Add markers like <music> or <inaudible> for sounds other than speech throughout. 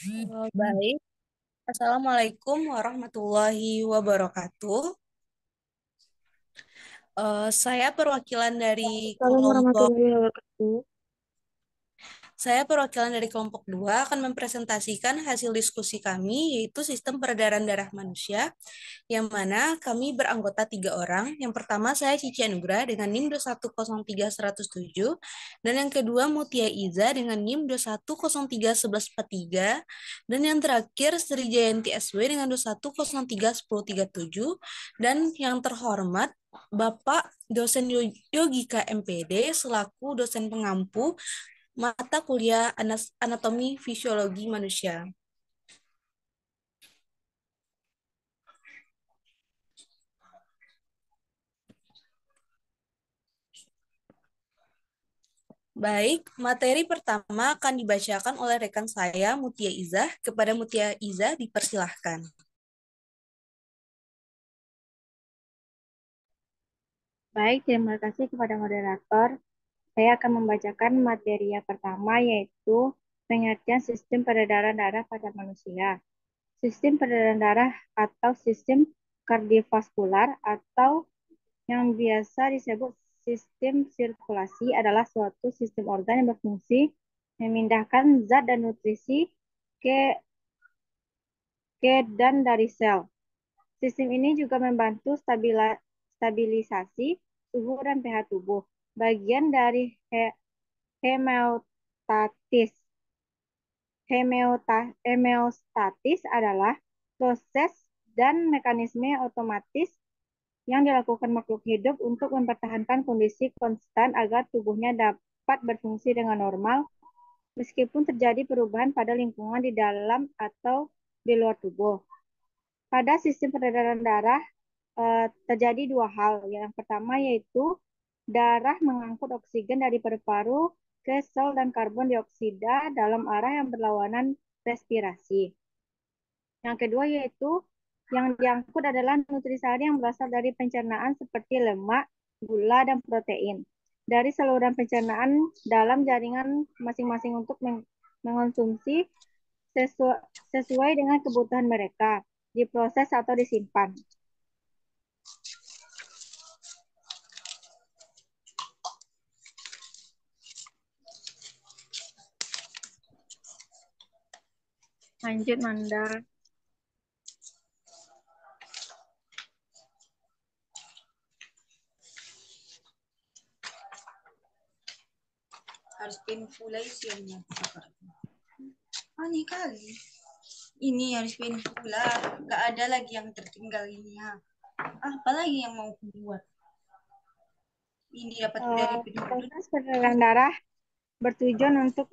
Oh, baik. Assalamualaikum warahmatullahi wabarakatuh. Uh, saya perwakilan dari kelompok. wabarakatuh. Saya perwakilan dari kelompok 2 akan mempresentasikan hasil diskusi kami yaitu sistem peredaran darah manusia yang mana kami beranggota tiga orang. Yang pertama saya Cici Anugra dengan NIM 2103107 dan yang kedua Mutia Iza dengan NIM 2103143 dan yang terakhir Sri Jayanti SW dengan 2103137 dan yang terhormat Bapak dosen Yogika MPD selaku dosen pengampu mata kuliah anatomi fisiologi manusia. Baik, materi pertama akan dibacakan oleh rekan saya, Mutia Iza. Kepada Mutia Iza, dipersilahkan. Baik, terima kasih kepada moderator. Saya akan membacakan materi yang pertama yaitu pengertian sistem peredaran darah pada manusia. Sistem peredaran darah atau sistem kardiovaskular atau yang biasa disebut sistem sirkulasi adalah suatu sistem organ yang berfungsi memindahkan zat dan nutrisi ke ke dan dari sel. Sistem ini juga membantu stabilisasi suhu dan pH tubuh bagian dari he, hemeostatis. hemeostatis adalah proses dan mekanisme otomatis yang dilakukan makhluk hidup untuk mempertahankan kondisi konstan agar tubuhnya dapat berfungsi dengan normal meskipun terjadi perubahan pada lingkungan di dalam atau di luar tubuh. Pada sistem peredaran darah eh, terjadi dua hal. Yang pertama yaitu Darah mengangkut oksigen dari paru-paru ke sel dan karbon dioksida dalam arah yang berlawanan respirasi. Yang kedua yaitu yang diangkut adalah nutrisari yang berasal dari pencernaan seperti lemak, gula, dan protein. Dari saluran pencernaan dalam jaringan masing-masing untuk meng mengonsumsi sesu sesuai dengan kebutuhan mereka, diproses atau disimpan. Lanjut Mandar. harus penfulation ini kali ini harus lah gak ada lagi yang tertinggal ini ya lagi yang mau buat ini dapat dari penyumbang darah bertujuan untuk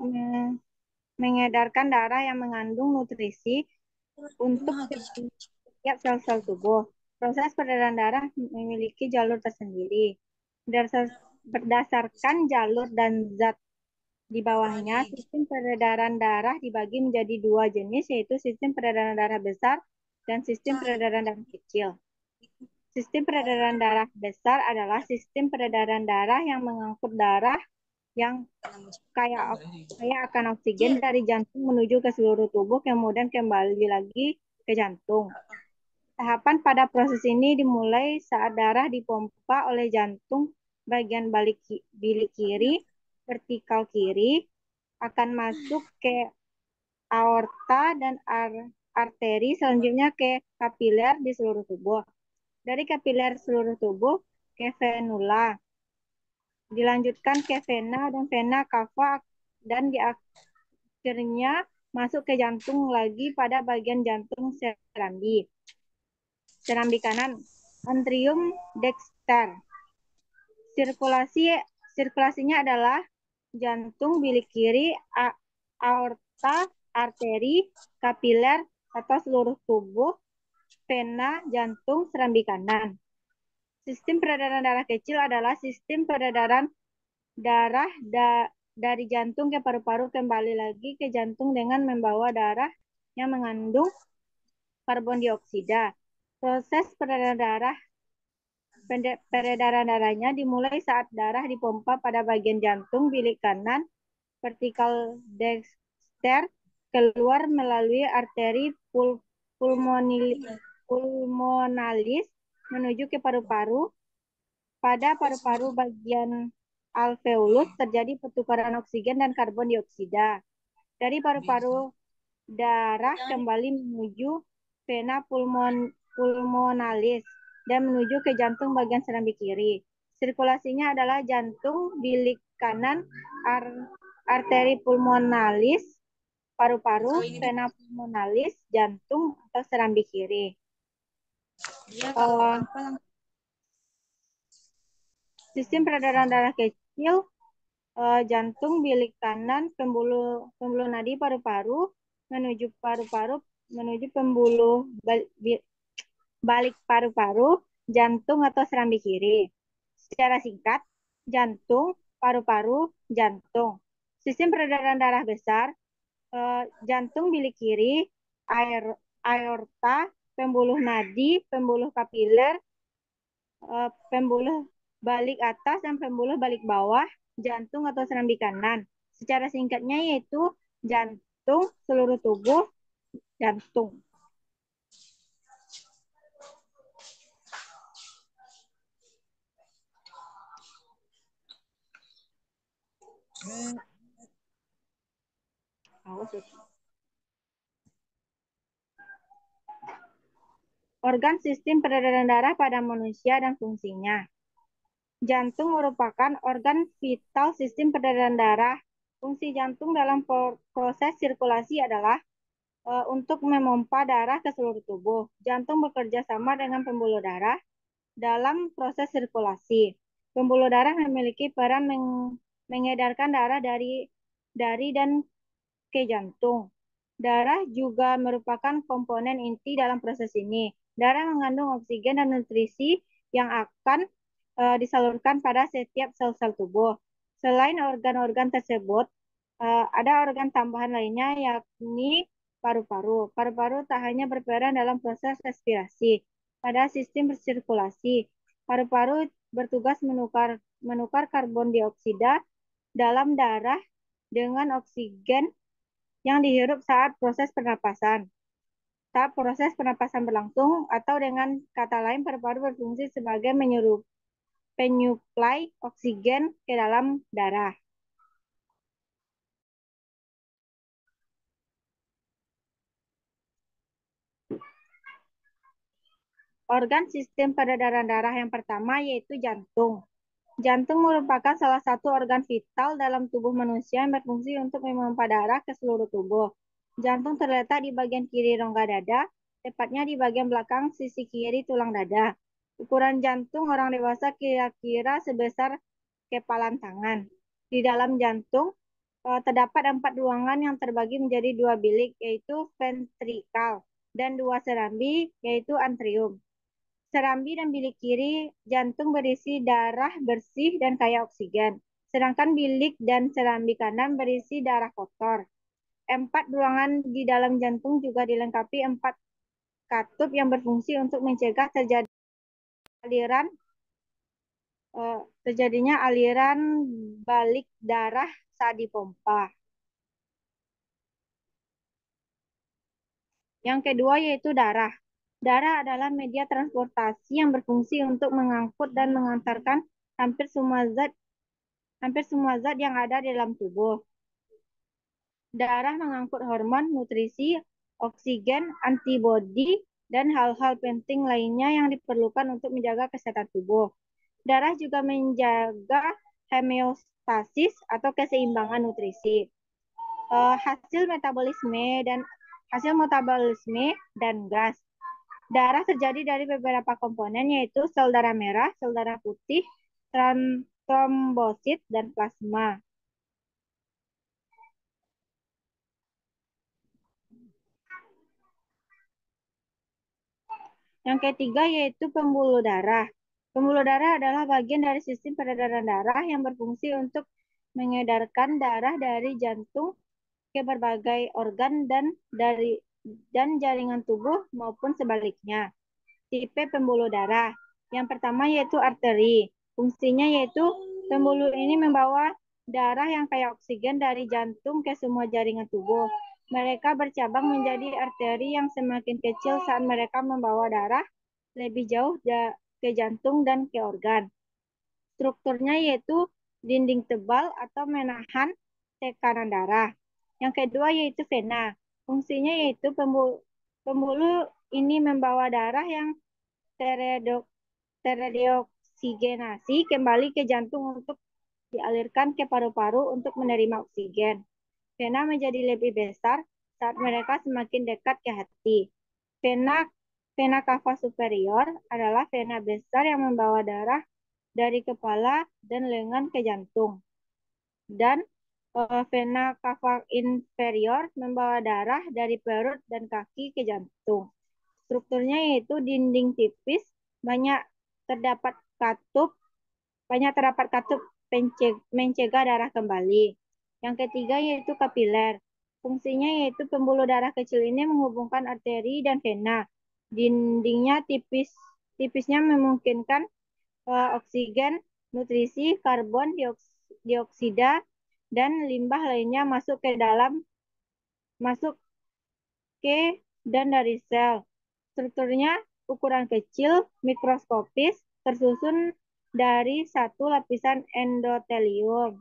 mengedarkan darah yang mengandung nutrisi untuk setiap sel-sel tubuh. Proses peredaran darah memiliki jalur tersendiri. Berdasarkan jalur dan zat di bawahnya, sistem peredaran darah dibagi menjadi dua jenis, yaitu sistem peredaran darah besar dan sistem peredaran darah kecil. Sistem peredaran darah besar adalah sistem peredaran darah yang mengangkut darah yang kayak iya, iya. kayak akan oksigen dari jantung menuju ke seluruh tubuh kemudian kembali lagi ke jantung. Tahapan pada proses ini dimulai saat darah dipompa oleh jantung bagian balik bilik kiri, vertikal kiri akan masuk ke aorta dan ar arteri selanjutnya ke kapiler di seluruh tubuh. Dari kapiler seluruh tubuh ke venula Dilanjutkan ke vena dan vena kava dan di akhirnya masuk ke jantung lagi pada bagian jantung serambi. Serambi kanan, antrium dexter. Sirkulasi sirkulasinya adalah jantung bilik kiri, aorta, arteri, kapiler atau seluruh tubuh, vena jantung serambi kanan. Sistem peredaran darah kecil adalah sistem peredaran darah da dari jantung ke paru-paru kembali lagi ke jantung dengan membawa darah yang mengandung karbon dioksida. Proses peredaran darah peredaran darahnya dimulai saat darah dipompa pada bagian jantung bilik kanan vertikal dexter keluar melalui arteri pul pulmonalis menuju ke paru-paru. Pada paru-paru bagian alveolus terjadi pertukaran oksigen dan karbon dioksida. Dari paru-paru darah kembali menuju vena pulmon pulmonalis dan menuju ke jantung bagian serambi kiri. Sirkulasinya adalah jantung bilik kanan ar arteri pulmonalis, paru-paru, oh, vena pulmonalis, jantung atau serambi kiri uh, sistem peredaran darah kecil, uh, jantung, bilik kanan, pembuluh pembuluh nadi paru-paru menuju paru-paru menuju pembuluh balik paru-paru, jantung atau serambi kiri. Secara singkat, jantung, paru-paru, jantung. Sistem peredaran darah besar, uh, jantung bilik kiri, air, aorta, pembuluh nadi, pembuluh kapiler, eh, pembuluh balik atas dan pembuluh balik bawah, jantung atau serambi kanan. Secara singkatnya yaitu jantung seluruh tubuh jantung. Hmm. Awas, Organ sistem peredaran darah pada manusia dan fungsinya. Jantung merupakan organ vital sistem peredaran darah. Fungsi jantung dalam proses sirkulasi adalah e, untuk memompa darah ke seluruh tubuh. Jantung bekerja sama dengan pembuluh darah dalam proses sirkulasi. Pembuluh darah memiliki peran meng, mengedarkan darah dari dari dan ke jantung. Darah juga merupakan komponen inti dalam proses ini. Darah mengandung oksigen dan nutrisi yang akan uh, disalurkan pada setiap sel-sel tubuh. Selain organ-organ tersebut, uh, ada organ tambahan lainnya yakni paru-paru. Paru-paru tak hanya berperan dalam proses respirasi pada sistem bersirkulasi. Paru-paru bertugas menukar menukar karbon dioksida dalam darah dengan oksigen yang dihirup saat proses pernapasan proses pernapasan berlangsung atau dengan kata lain paru-paru berfungsi sebagai menyuruh penyuplai oksigen ke dalam darah. Organ sistem peredaran darah yang pertama yaitu jantung. Jantung merupakan salah satu organ vital dalam tubuh manusia yang berfungsi untuk memompa darah ke seluruh tubuh. Jantung terletak di bagian kiri rongga dada, tepatnya di bagian belakang sisi kiri tulang dada. Ukuran jantung orang dewasa kira-kira sebesar kepalan tangan. Di dalam jantung eh, terdapat empat ruangan yang terbagi menjadi dua bilik, yaitu ventrikal, dan dua serambi, yaitu antrium. Serambi dan bilik kiri jantung berisi darah bersih dan kaya oksigen, sedangkan bilik dan serambi kanan berisi darah kotor empat ruangan di dalam jantung juga dilengkapi empat katup yang berfungsi untuk mencegah terjadi aliran eh, terjadinya aliran balik darah saat dipompa. Yang kedua yaitu darah. Darah adalah media transportasi yang berfungsi untuk mengangkut dan mengantarkan hampir semua zat hampir semua zat yang ada di dalam tubuh darah mengangkut hormon, nutrisi, oksigen, antibodi, dan hal-hal penting lainnya yang diperlukan untuk menjaga kesehatan tubuh. Darah juga menjaga homeostasis atau keseimbangan nutrisi. Uh, hasil metabolisme dan hasil metabolisme dan gas. Darah terjadi dari beberapa komponen yaitu sel darah merah, sel darah putih, trombosit dan plasma. Yang ketiga yaitu pembuluh darah. Pembuluh darah adalah bagian dari sistem peredaran darah yang berfungsi untuk mengedarkan darah dari jantung ke berbagai organ dan dari dan jaringan tubuh maupun sebaliknya. Tipe pembuluh darah. Yang pertama yaitu arteri. Fungsinya yaitu pembuluh ini membawa darah yang kaya oksigen dari jantung ke semua jaringan tubuh. Mereka bercabang menjadi arteri yang semakin kecil saat mereka membawa darah lebih jauh ke jantung dan ke organ. Strukturnya yaitu dinding tebal atau menahan tekanan darah. Yang kedua yaitu vena. Fungsinya yaitu pembuluh, ini membawa darah yang teredoksigenasi kembali ke jantung untuk dialirkan ke paru-paru untuk menerima oksigen. Vena menjadi lebih besar saat mereka semakin dekat ke hati. Vena vena cava superior adalah vena besar yang membawa darah dari kepala dan lengan ke jantung. Dan eh, vena cava inferior membawa darah dari perut dan kaki ke jantung. Strukturnya yaitu dinding tipis, banyak terdapat katup, banyak terdapat katup mencegah darah kembali. Yang ketiga yaitu kapiler. Fungsinya yaitu pembuluh darah kecil ini menghubungkan arteri dan vena. Dindingnya tipis, tipisnya memungkinkan eh, oksigen, nutrisi, karbon dioksida dan limbah lainnya masuk ke dalam masuk ke dan dari sel. Strukturnya ukuran kecil, mikroskopis, tersusun dari satu lapisan endotelium.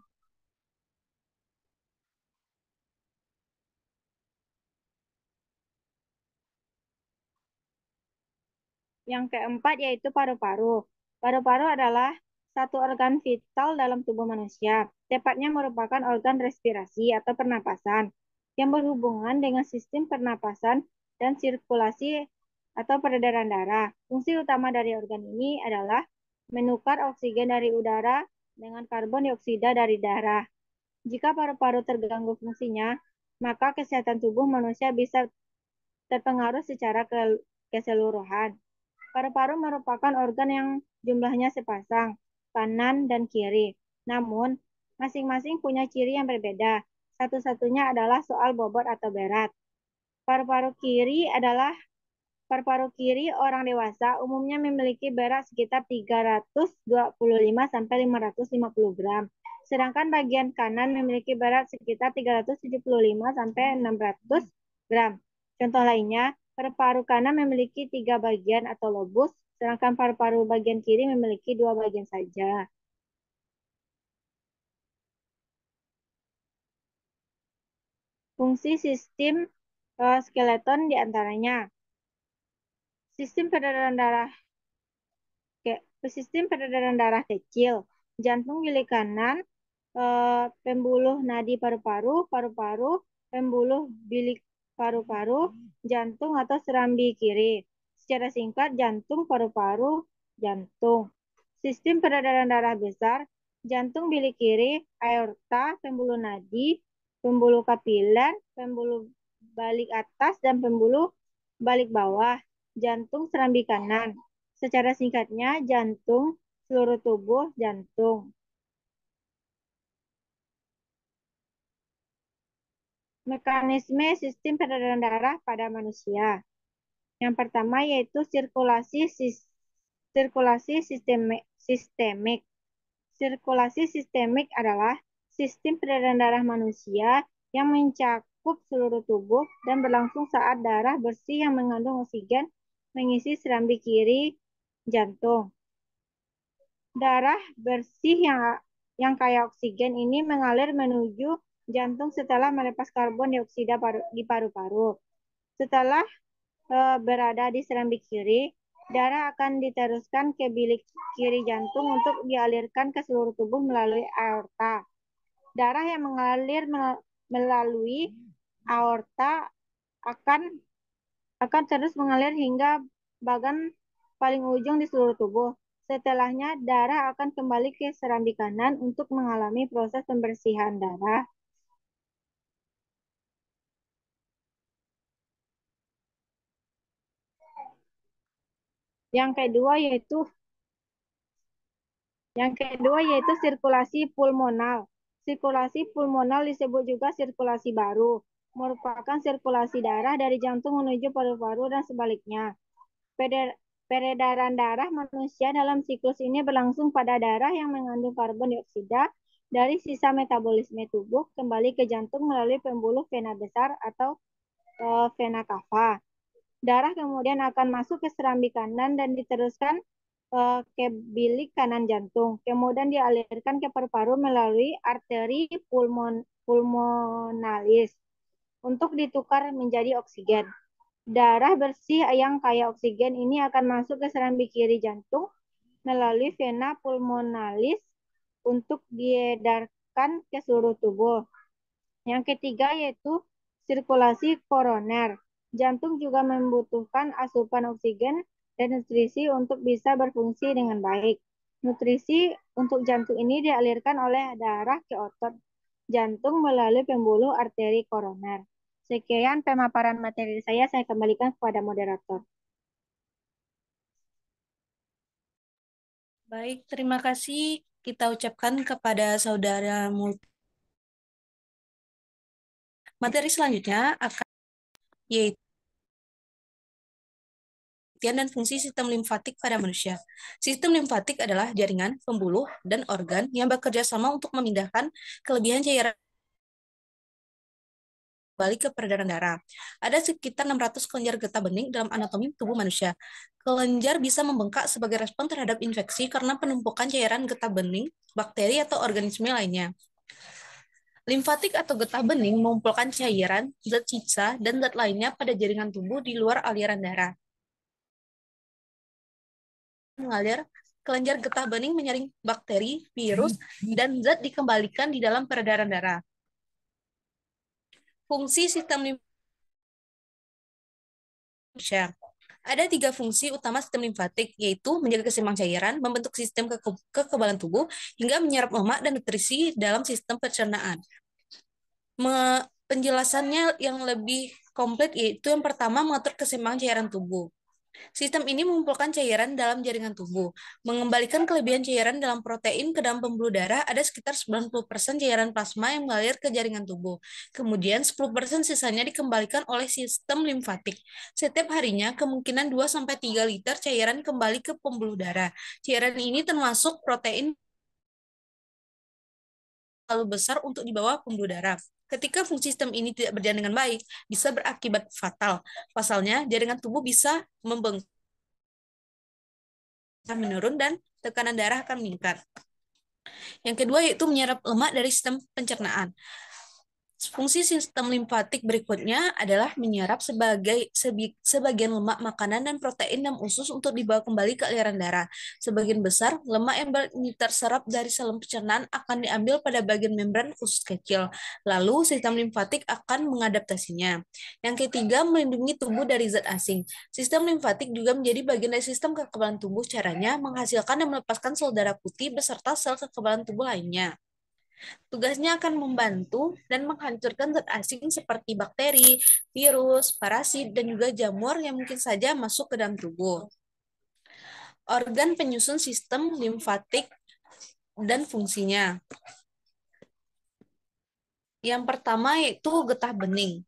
Yang keempat yaitu paru-paru. Paru-paru adalah satu organ vital dalam tubuh manusia, tepatnya merupakan organ respirasi atau pernapasan yang berhubungan dengan sistem pernapasan dan sirkulasi atau peredaran darah. Fungsi utama dari organ ini adalah menukar oksigen dari udara dengan karbon dioksida dari darah. Jika paru-paru terganggu fungsinya, maka kesehatan tubuh manusia bisa terpengaruh secara keseluruhan. Paru-paru merupakan organ yang jumlahnya sepasang, kanan dan kiri. Namun, masing-masing punya ciri yang berbeda. Satu-satunya adalah soal bobot atau berat. Paru-paru kiri adalah paru-paru kiri orang dewasa umumnya memiliki berat sekitar 325 sampai 550 gram. Sedangkan bagian kanan memiliki berat sekitar 375 sampai 600 gram. Contoh lainnya, Paru-paru kanan memiliki tiga bagian atau lobus, sedangkan paru-paru bagian kiri memiliki dua bagian saja. Fungsi sistem eh, skeleton diantaranya sistem peredaran darah ke, sistem peredaran darah kecil, jantung bilik kanan, eh, pembuluh nadi paru-paru, paru-paru, pembuluh bilik paru-paru, jantung atau serambi kiri. Secara singkat, jantung, paru-paru, jantung. Sistem peredaran darah besar, jantung bilik kiri, aorta, pembuluh nadi, pembuluh kapiler, pembuluh balik atas, dan pembuluh balik bawah, jantung serambi kanan. Secara singkatnya, jantung, seluruh tubuh, jantung. mekanisme sistem peredaran darah pada manusia. Yang pertama yaitu sirkulasi sirkulasi sistemik, sistemik. Sirkulasi sistemik adalah sistem peredaran darah manusia yang mencakup seluruh tubuh dan berlangsung saat darah bersih yang mengandung oksigen mengisi serambi kiri jantung. Darah bersih yang yang kaya oksigen ini mengalir menuju jantung setelah melepas karbon dioksida paru, di paru-paru. Setelah e, berada di serambi kiri, darah akan diteruskan ke bilik kiri jantung untuk dialirkan ke seluruh tubuh melalui aorta. Darah yang mengalir melalui aorta akan akan terus mengalir hingga bagan paling ujung di seluruh tubuh. Setelahnya, darah akan kembali ke serambi kanan untuk mengalami proses pembersihan darah Yang kedua yaitu yang kedua yaitu sirkulasi pulmonal. Sirkulasi pulmonal disebut juga sirkulasi baru, merupakan sirkulasi darah dari jantung menuju paru-paru dan sebaliknya. Peredaran darah manusia dalam siklus ini berlangsung pada darah yang mengandung karbon dioksida dari sisa metabolisme tubuh kembali ke jantung melalui pembuluh vena besar atau eh, vena cava. Darah kemudian akan masuk ke serambi kanan dan diteruskan uh, ke bilik kanan jantung. Kemudian dialirkan ke paru-paru melalui arteri pulmon pulmonalis untuk ditukar menjadi oksigen. Darah bersih yang kaya oksigen ini akan masuk ke serambi kiri jantung melalui vena pulmonalis untuk diedarkan ke seluruh tubuh. Yang ketiga yaitu sirkulasi koroner. Jantung juga membutuhkan asupan oksigen dan nutrisi untuk bisa berfungsi dengan baik. Nutrisi untuk jantung ini dialirkan oleh darah ke otot jantung melalui pembuluh arteri koroner. Sekian pemaparan materi saya, saya kembalikan kepada moderator. Baik, terima kasih kita ucapkan kepada saudara Multi. Materi selanjutnya akan yaitu pembuktian dan fungsi sistem limfatik pada manusia. Sistem limfatik adalah jaringan, pembuluh, dan organ yang bekerja sama untuk memindahkan kelebihan cairan balik ke peredaran darah. Ada sekitar 600 kelenjar getah bening dalam anatomi tubuh manusia. Kelenjar bisa membengkak sebagai respon terhadap infeksi karena penumpukan cairan getah bening, bakteri, atau organisme lainnya. Limfatik atau getah bening mengumpulkan cairan, zat sisa, dan zat lainnya pada jaringan tubuh di luar aliran darah mengalir, kelenjar getah bening menyaring bakteri, virus, hmm, hmm. dan zat dikembalikan di dalam peredaran darah. Fungsi sistem limfatik ada tiga fungsi utama sistem limfatik, yaitu menjaga keseimbangan cairan, membentuk sistem keke kekebalan tubuh, hingga menyerap lemak dan nutrisi dalam sistem pencernaan. Me penjelasannya yang lebih komplit yaitu yang pertama mengatur keseimbangan cairan tubuh. Sistem ini mengumpulkan cairan dalam jaringan tubuh. Mengembalikan kelebihan cairan dalam protein ke dalam pembuluh darah ada sekitar 90% cairan plasma yang mengalir ke jaringan tubuh. Kemudian 10% sisanya dikembalikan oleh sistem limfatik. Setiap harinya kemungkinan 2 3 liter cairan kembali ke pembuluh darah. Cairan ini termasuk protein terlalu besar untuk dibawa pembuluh darah. Ketika fungsi sistem ini tidak berjalan dengan baik, bisa berakibat fatal. Pasalnya, jaringan tubuh bisa membengkak, menurun, dan tekanan darah akan meningkat. Yang kedua yaitu menyerap lemak dari sistem pencernaan. Fungsi sistem limfatik berikutnya adalah menyerap sebagai sebagian lemak makanan dan protein dan usus untuk dibawa kembali ke aliran darah. Sebagian besar lemak yang terserap dari saluran pencernaan akan diambil pada bagian membran usus kecil. Lalu sistem limfatik akan mengadaptasinya. Yang ketiga, melindungi tubuh dari zat asing. Sistem limfatik juga menjadi bagian dari sistem kekebalan tubuh caranya menghasilkan dan melepaskan sel darah putih beserta sel kekebalan tubuh lainnya. Tugasnya akan membantu dan menghancurkan zat asing seperti bakteri, virus, parasit, dan juga jamur yang mungkin saja masuk ke dalam tubuh. Organ penyusun sistem limfatik dan fungsinya. Yang pertama yaitu getah bening.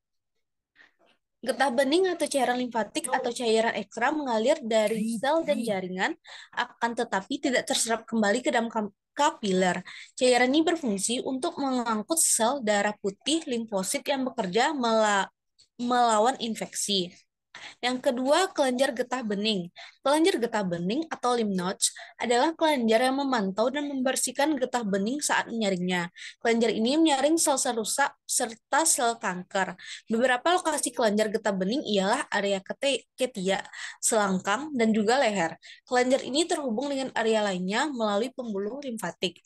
Getah bening atau cairan limfatik atau cairan ekstra mengalir dari sel dan jaringan, akan tetapi tidak terserap kembali ke dalam kapiler. Cairan ini berfungsi untuk mengangkut sel darah putih limfosit yang bekerja melawan infeksi. Yang kedua, kelenjar getah bening. Kelenjar getah bening atau lymph adalah kelenjar yang memantau dan membersihkan getah bening saat menyaringnya. Kelenjar ini menyaring sel-sel rusak serta sel kanker. Beberapa lokasi kelenjar getah bening ialah area ketiak selangkang, dan juga leher. Kelenjar ini terhubung dengan area lainnya melalui pembuluh limfatik.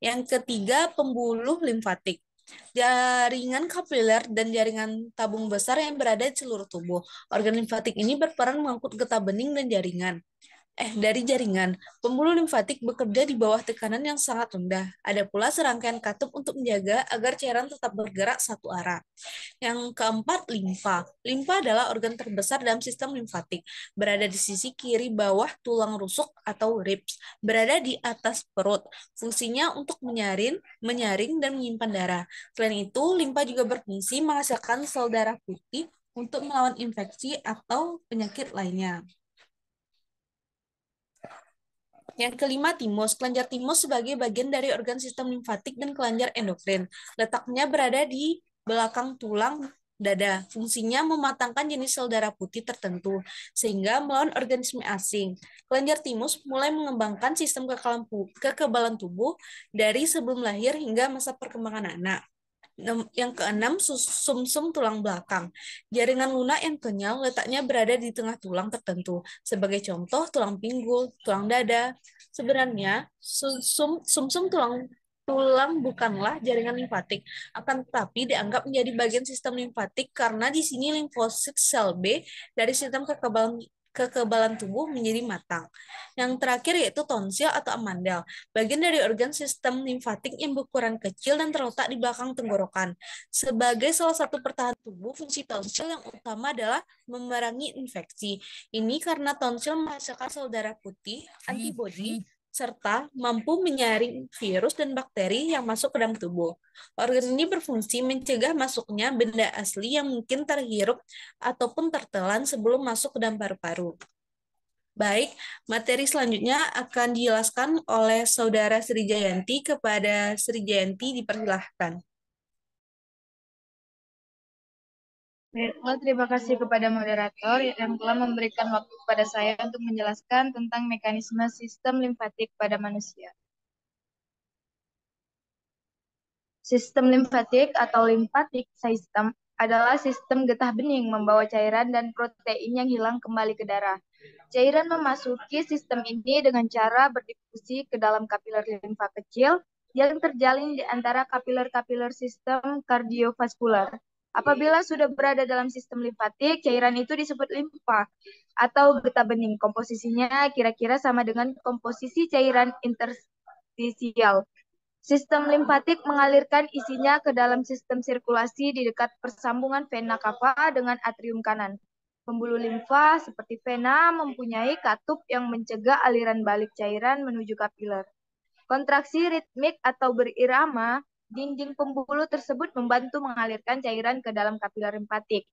Yang ketiga, pembuluh limfatik jaringan kapiler dan jaringan tabung besar yang berada di seluruh tubuh. Organ limfatik ini berperan mengangkut getah bening dan jaringan eh dari jaringan. Pembuluh limfatik bekerja di bawah tekanan yang sangat rendah. Ada pula serangkaian katup untuk menjaga agar cairan tetap bergerak satu arah. Yang keempat, limfa. Limfa adalah organ terbesar dalam sistem limfatik, berada di sisi kiri bawah tulang rusuk atau ribs, berada di atas perut. Fungsinya untuk menyaring, menyaring dan menyimpan darah. Selain itu, limfa juga berfungsi menghasilkan sel darah putih untuk melawan infeksi atau penyakit lainnya. Yang kelima, timus. Kelenjar timus sebagai bagian dari organ sistem limfatik dan kelenjar endokrin. Letaknya berada di belakang tulang dada. Fungsinya mematangkan jenis sel darah putih tertentu, sehingga melawan organisme asing. Kelenjar timus mulai mengembangkan sistem kekebalan tubuh dari sebelum lahir hingga masa perkembangan anak. Yang keenam, sumsum -sum tulang belakang. Jaringan lunak yang kenyal letaknya berada di tengah tulang tertentu. Sebagai contoh, tulang pinggul, tulang dada. Sebenarnya, sumsum -sum tulang tulang bukanlah jaringan limfatik, akan tetapi dianggap menjadi bagian sistem limfatik karena di sini limfosit sel B dari sistem kekebalan kekebalan tubuh menjadi matang. Yang terakhir yaitu tonsil atau amandel, bagian dari organ sistem limfatik yang berukuran kecil dan terletak di belakang tenggorokan. Sebagai salah satu pertahanan tubuh, fungsi tonsil yang utama adalah memerangi infeksi. Ini karena tonsil menghasilkan sel darah putih, antibodi, serta mampu menyaring virus dan bakteri yang masuk ke dalam tubuh. Organ ini berfungsi mencegah masuknya benda asli yang mungkin terhirup ataupun tertelan sebelum masuk ke dalam paru-paru. Baik, materi selanjutnya akan dijelaskan oleh Saudara Sri Jayanti kepada Sri Jayanti dipersilahkan. Baiklah, terima kasih kepada moderator yang telah memberikan waktu kepada saya untuk menjelaskan tentang mekanisme sistem limfatik pada manusia. Sistem limfatik atau limfatik sistem adalah sistem getah bening membawa cairan dan protein yang hilang kembali ke darah. Cairan memasuki sistem ini dengan cara berdifusi ke dalam kapiler limfa kecil yang terjalin di antara kapiler-kapiler sistem kardiovaskular. Apabila sudah berada dalam sistem limfatik, cairan itu disebut limfa atau getah bening. Komposisinya kira-kira sama dengan komposisi cairan interstisial. Sistem limfatik mengalirkan isinya ke dalam sistem sirkulasi di dekat persambungan vena cava dengan atrium kanan. Pembuluh limfa seperti vena mempunyai katup yang mencegah aliran balik cairan menuju kapiler. Kontraksi ritmik atau berirama Dinding pembuluh tersebut membantu mengalirkan cairan ke dalam kapiler limfatik.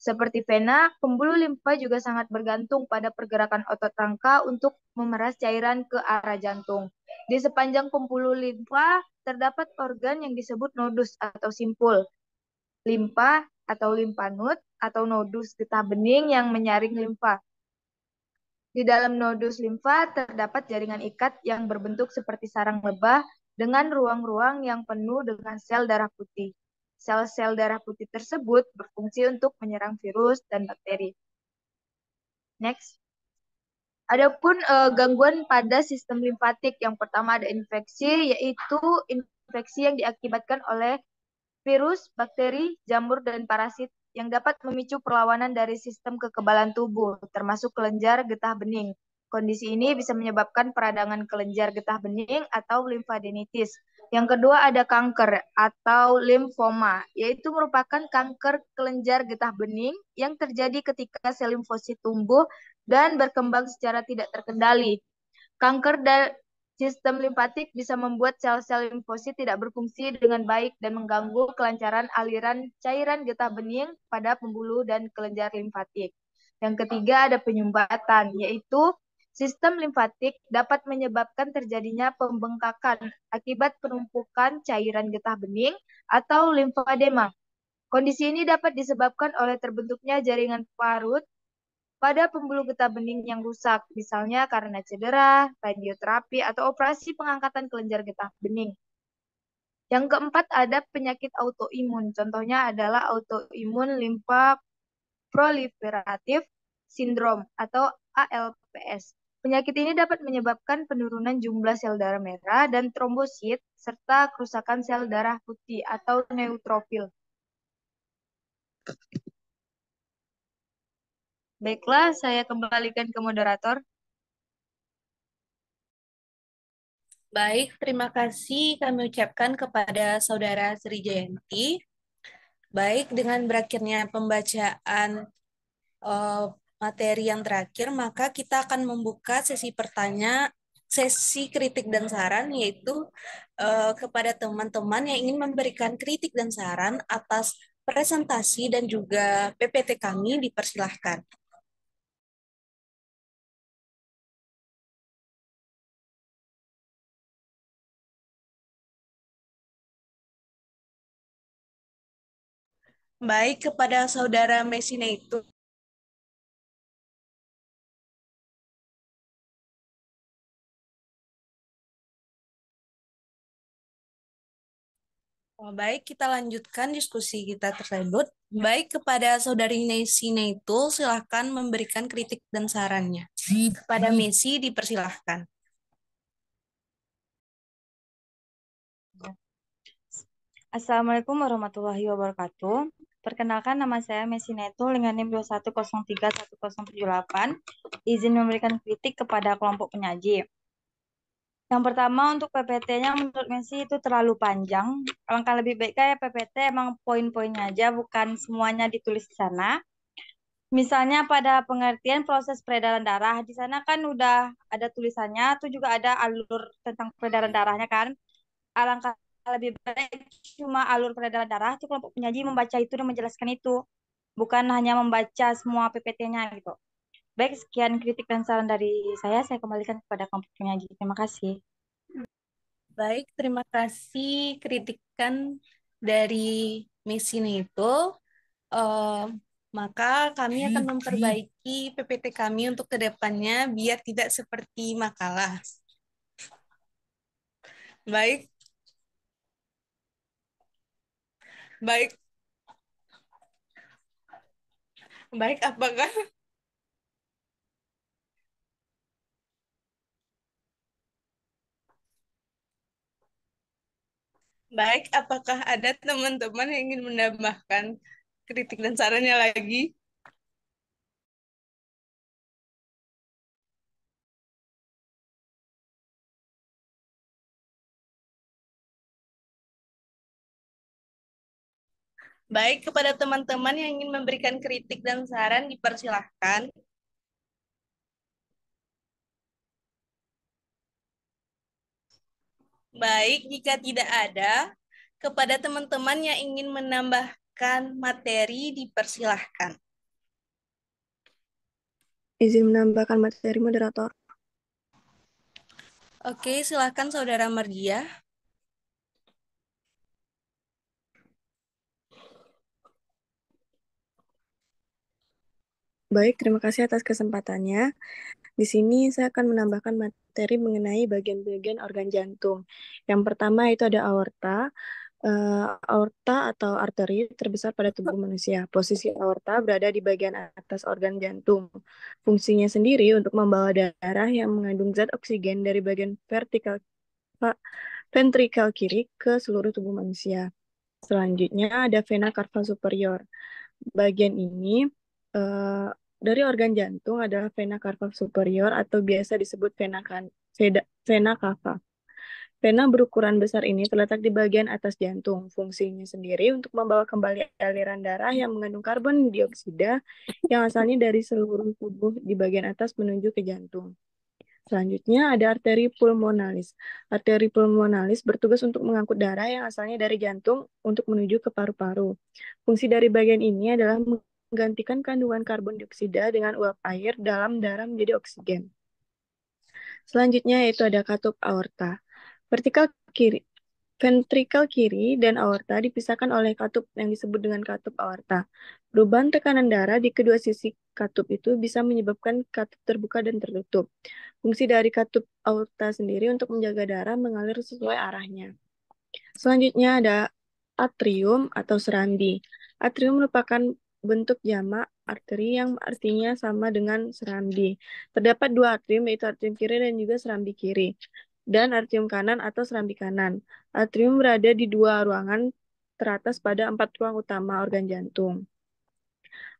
Seperti vena, pembuluh limpa juga sangat bergantung pada pergerakan otot rangka untuk memeras cairan ke arah jantung. Di sepanjang pembuluh limfa terdapat organ yang disebut nodus atau simpul. Limpa atau limpanut atau nodus getah bening yang menyaring limfa. Di dalam nodus limfa terdapat jaringan ikat yang berbentuk seperti sarang lebah dengan ruang-ruang yang penuh dengan sel darah putih. Sel-sel darah putih tersebut berfungsi untuk menyerang virus dan bakteri. Next. Adapun uh, gangguan pada sistem limfatik yang pertama ada infeksi yaitu infeksi yang diakibatkan oleh virus, bakteri, jamur dan parasit yang dapat memicu perlawanan dari sistem kekebalan tubuh termasuk kelenjar getah bening Kondisi ini bisa menyebabkan peradangan kelenjar getah bening atau limfadenitis. Yang kedua ada kanker atau limfoma, yaitu merupakan kanker kelenjar getah bening yang terjadi ketika sel limfosit tumbuh dan berkembang secara tidak terkendali. Kanker dan sistem limfatik bisa membuat sel-sel limfosit tidak berfungsi dengan baik dan mengganggu kelancaran aliran cairan getah bening pada pembuluh dan kelenjar limfatik. Yang ketiga ada penyumbatan, yaitu Sistem limfatik dapat menyebabkan terjadinya pembengkakan akibat penumpukan cairan getah bening atau limfadema. Kondisi ini dapat disebabkan oleh terbentuknya jaringan parut pada pembuluh getah bening yang rusak, misalnya karena cedera, radioterapi, atau operasi pengangkatan kelenjar getah bening. Yang keempat ada penyakit autoimun. Contohnya adalah autoimun limfa proliferatif sindrom atau ALPS. Penyakit ini dapat menyebabkan penurunan jumlah sel darah merah dan trombosit serta kerusakan sel darah putih atau neutrofil. Baiklah, saya kembalikan ke moderator. Baik, terima kasih kami ucapkan kepada saudara Sri Jayanti. Baik, dengan berakhirnya pembacaan uh, materi yang terakhir, maka kita akan membuka sesi pertanyaan, sesi kritik dan saran, yaitu uh, kepada teman-teman yang ingin memberikan kritik dan saran atas presentasi dan juga PPT kami dipersilahkan. Baik, kepada saudara Mesina itu, Oh, baik, kita lanjutkan diskusi kita tersebut. Baik, kepada Saudari Nesi Neitul, silahkan memberikan kritik dan sarannya. Kepada Messi, dipersilahkan. Assalamualaikum warahmatullahi wabarakatuh. Perkenalkan nama saya Messi Neto dengan NIM 2103178. Izin memberikan kritik kepada kelompok penyaji. Yang pertama untuk PPT-nya menurut Messi itu terlalu panjang. Alangkah lebih baik kayak PPT emang poin-poinnya aja, bukan semuanya ditulis di sana. Misalnya pada pengertian proses peredaran darah, di sana kan udah ada tulisannya, itu juga ada alur tentang peredaran darahnya kan. Alangkah lebih baik cuma alur peredaran darah, itu kelompok penyaji membaca itu dan menjelaskan itu. Bukan hanya membaca semua PPT-nya gitu. Baik, sekian kritik dan saran dari saya. Saya kembalikan kepada kelompok penyaji. Terima kasih. Baik, terima kasih kritikan dari misi itu. Uh, maka kami akan memperbaiki PPT kami untuk kedepannya biar tidak seperti makalah. Baik. Baik. Baik, apakah Baik, apakah ada teman-teman yang ingin menambahkan kritik dan sarannya lagi? Baik, kepada teman-teman yang ingin memberikan kritik dan saran, dipersilahkan. baik jika tidak ada. Kepada teman-teman yang ingin menambahkan materi, dipersilahkan. Izin menambahkan materi moderator. Oke, silahkan Saudara Mardia. Baik, terima kasih atas kesempatannya. Di sini saya akan menambahkan materi mengenai bagian-bagian organ jantung. Yang pertama itu ada aorta. Uh, aorta atau arteri terbesar pada tubuh manusia. Posisi aorta berada di bagian atas organ jantung. Fungsinya sendiri untuk membawa darah yang mengandung zat oksigen dari bagian vertikal ventrikal kiri ke seluruh tubuh manusia. Selanjutnya ada vena cava superior. Bagian ini uh, dari organ jantung adalah vena cava superior atau biasa disebut vena, kan, vena cava. Vena berukuran besar ini terletak di bagian atas jantung. Fungsinya sendiri untuk membawa kembali aliran darah yang mengandung karbon dioksida yang asalnya dari seluruh tubuh di bagian atas menuju ke jantung. Selanjutnya ada arteri pulmonalis. Arteri pulmonalis bertugas untuk mengangkut darah yang asalnya dari jantung untuk menuju ke paru-paru. Fungsi dari bagian ini adalah menggantikan kandungan karbon dioksida dengan uap air dalam darah menjadi oksigen. Selanjutnya yaitu ada katup aorta. Vertikal kiri, ventrikel kiri dan aorta dipisahkan oleh katup yang disebut dengan katup aorta. Perubahan tekanan darah di kedua sisi katup itu bisa menyebabkan katup terbuka dan tertutup. Fungsi dari katup aorta sendiri untuk menjaga darah mengalir sesuai arahnya. Selanjutnya ada atrium atau serambi. Atrium merupakan bentuk jamak arteri yang artinya sama dengan serambi. Terdapat dua atrium, yaitu atrium kiri dan juga serambi kiri, dan atrium kanan atau serambi kanan. Atrium berada di dua ruangan teratas pada empat ruang utama organ jantung.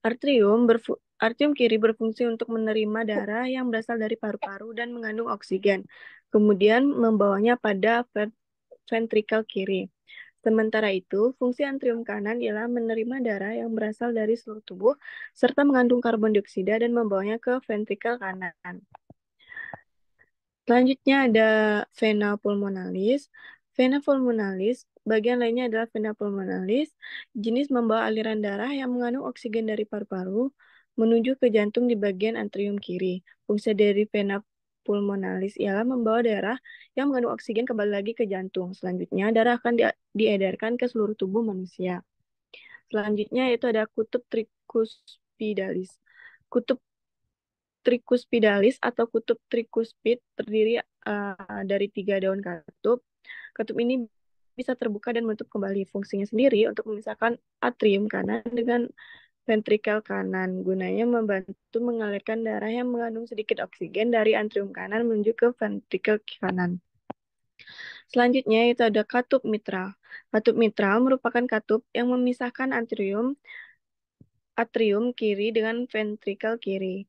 Artrium, berfu artrium kiri berfungsi untuk menerima darah yang berasal dari paru-paru dan mengandung oksigen, kemudian membawanya pada ventrikel kiri. Sementara itu, fungsi antrium kanan ialah menerima darah yang berasal dari seluruh tubuh serta mengandung karbon dioksida dan membawanya ke ventrikel kanan. Selanjutnya ada vena pulmonalis. Vena pulmonalis, bagian lainnya adalah vena pulmonalis, jenis membawa aliran darah yang mengandung oksigen dari paru-paru menuju ke jantung di bagian antrium kiri. Fungsi dari vena pulmonalis ialah membawa darah yang mengandung oksigen kembali lagi ke jantung. Selanjutnya, darah akan diedarkan ke seluruh tubuh manusia. Selanjutnya itu ada kutub trikuspidalis. Kutub trikuspidalis atau kutub trikuspid terdiri uh, dari tiga daun katup. Katup ini bisa terbuka dan menutup kembali fungsinya sendiri untuk memisahkan atrium kanan dengan Ventrikel kanan gunanya membantu mengalirkan darah yang mengandung sedikit oksigen dari antrium kanan menuju ke ventrikel kanan. Selanjutnya itu ada katup mitral. Katup mitral merupakan katup yang memisahkan antrium atrium kiri dengan ventrikel kiri.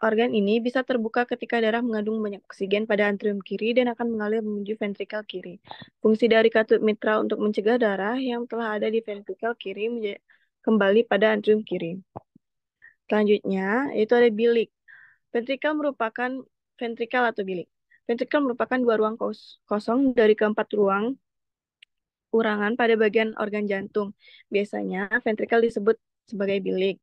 Organ ini bisa terbuka ketika darah mengandung banyak oksigen pada antrium kiri dan akan mengalir menuju ventrikel kiri. Fungsi dari katup mitral untuk mencegah darah yang telah ada di ventrikel kiri kembali pada atrium kiri. Selanjutnya, itu ada bilik. Ventrikel merupakan ventrikel atau bilik. Ventrikel merupakan dua ruang kos kosong dari keempat ruang urangan pada bagian organ jantung. Biasanya ventrikel disebut sebagai bilik.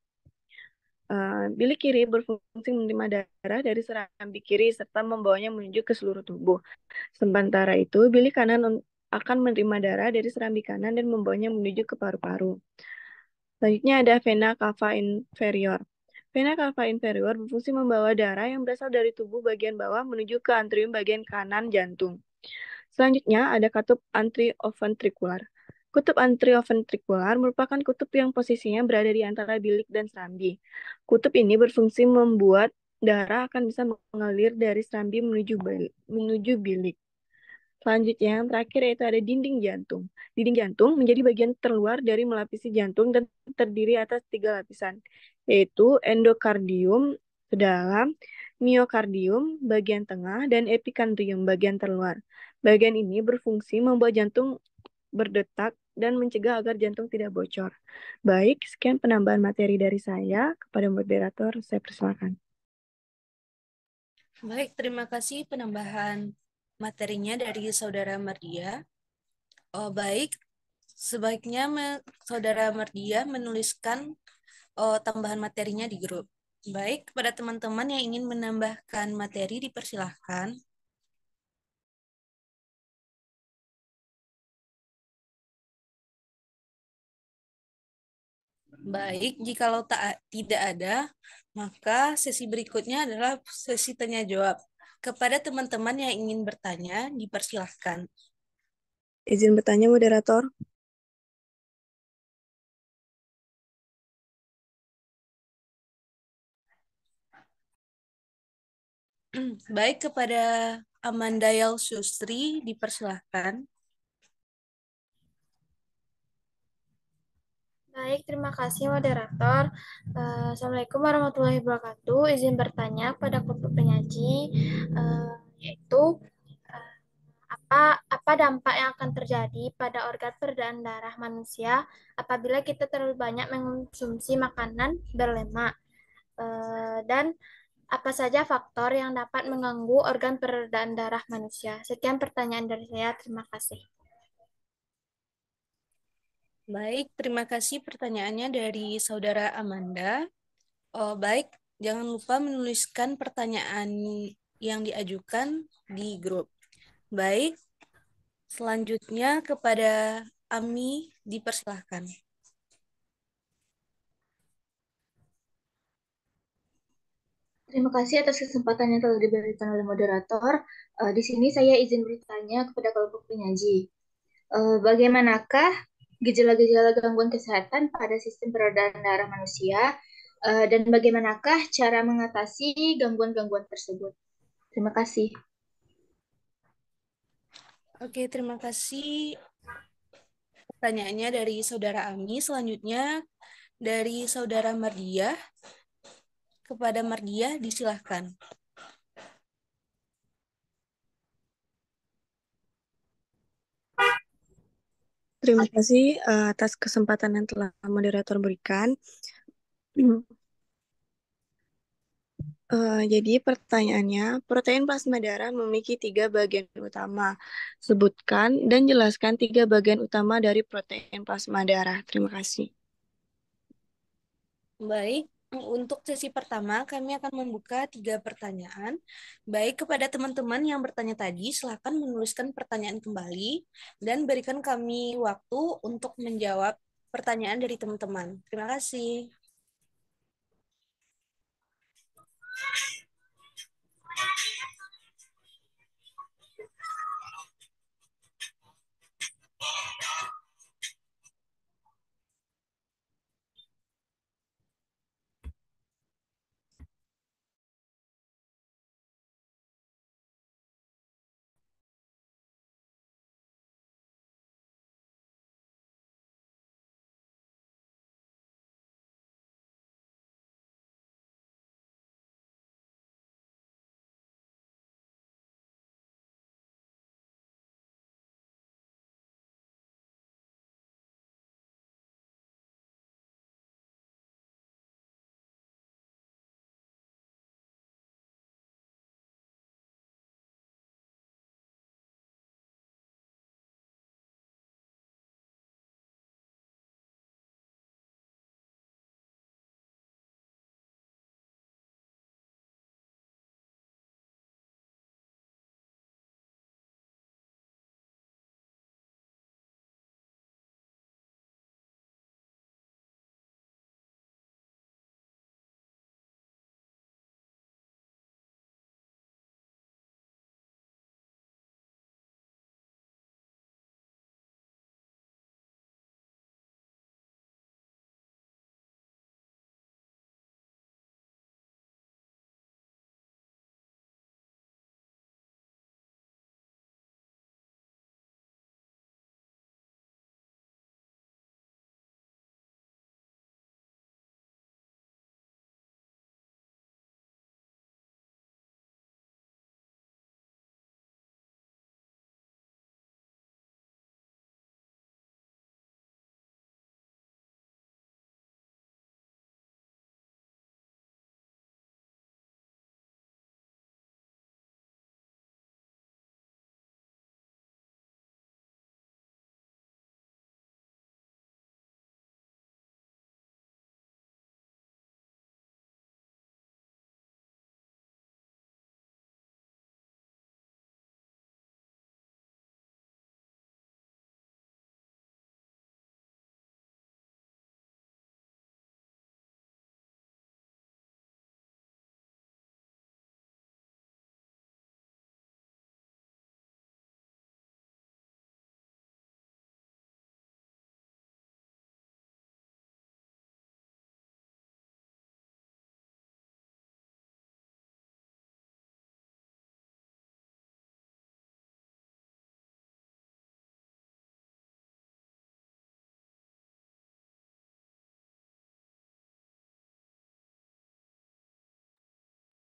Uh, bilik kiri berfungsi menerima darah dari serambi kiri serta membawanya menuju ke seluruh tubuh. Sementara itu, bilik kanan akan menerima darah dari serambi kanan dan membawanya menuju ke paru-paru. Selanjutnya ada vena cava inferior. Vena cava inferior berfungsi membawa darah yang berasal dari tubuh bagian bawah menuju ke antrium bagian kanan jantung. Selanjutnya ada katup antrioventrikular. Kutub antrioventrikular merupakan kutub yang posisinya berada di antara bilik dan serambi. Kutub ini berfungsi membuat darah akan bisa mengalir dari serambi menuju menuju bilik. Selanjutnya, yang terakhir yaitu ada dinding jantung. Dinding jantung menjadi bagian terluar dari melapisi jantung dan terdiri atas tiga lapisan, yaitu endokardium sedalam, miokardium bagian tengah, dan epikandrium bagian terluar. Bagian ini berfungsi membuat jantung berdetak dan mencegah agar jantung tidak bocor. Baik, sekian penambahan materi dari saya. Kepada moderator, saya persilakan. Baik, terima kasih penambahan materinya dari saudara Merdia. Oh, baik, sebaiknya me saudara Merdia menuliskan oh, tambahan materinya di grup. Baik, kepada teman-teman yang ingin menambahkan materi dipersilahkan. Baik, jikalau tak, tidak ada, maka sesi berikutnya adalah sesi tanya jawab. Kepada teman-teman yang ingin bertanya, dipersilahkan. Izin bertanya, moderator. <clears throat> Baik, kepada Amanda Yal Sustri, dipersilahkan. Baik, terima kasih moderator. Uh, Assalamualaikum warahmatullahi wabarakatuh. Izin bertanya pada kelompok penyaji, uh, yaitu uh, apa apa dampak yang akan terjadi pada organ peredaran darah manusia apabila kita terlalu banyak mengonsumsi makanan berlemak uh, dan apa saja faktor yang dapat mengganggu organ peredaran darah manusia? Sekian pertanyaan dari saya. Terima kasih. Baik, terima kasih pertanyaannya dari saudara Amanda. Oh, baik, jangan lupa menuliskan pertanyaan yang diajukan di grup. Baik, selanjutnya kepada Ami dipersilahkan. Terima kasih atas kesempatan yang telah diberikan oleh moderator. Uh, di sini saya izin bertanya kepada kelompok penyaji. Uh, bagaimanakah gejala-gejala gangguan kesehatan pada sistem peredaran darah manusia uh, dan bagaimanakah cara mengatasi gangguan-gangguan tersebut. Terima kasih. Oke, terima kasih pertanyaannya dari Saudara Ami. Selanjutnya dari Saudara Mardiah. Kepada Mardiah, disilahkan. Terima kasih uh, atas kesempatan yang telah moderator berikan. Uh, <clears throat> jadi pertanyaannya, protein plasma darah memiliki tiga bagian utama. Sebutkan dan jelaskan tiga bagian utama dari protein plasma darah. Terima kasih. Baik, untuk sesi pertama, kami akan membuka tiga pertanyaan. Baik kepada teman-teman yang bertanya tadi, silakan menuliskan pertanyaan kembali dan berikan kami waktu untuk menjawab pertanyaan dari teman-teman. Terima kasih.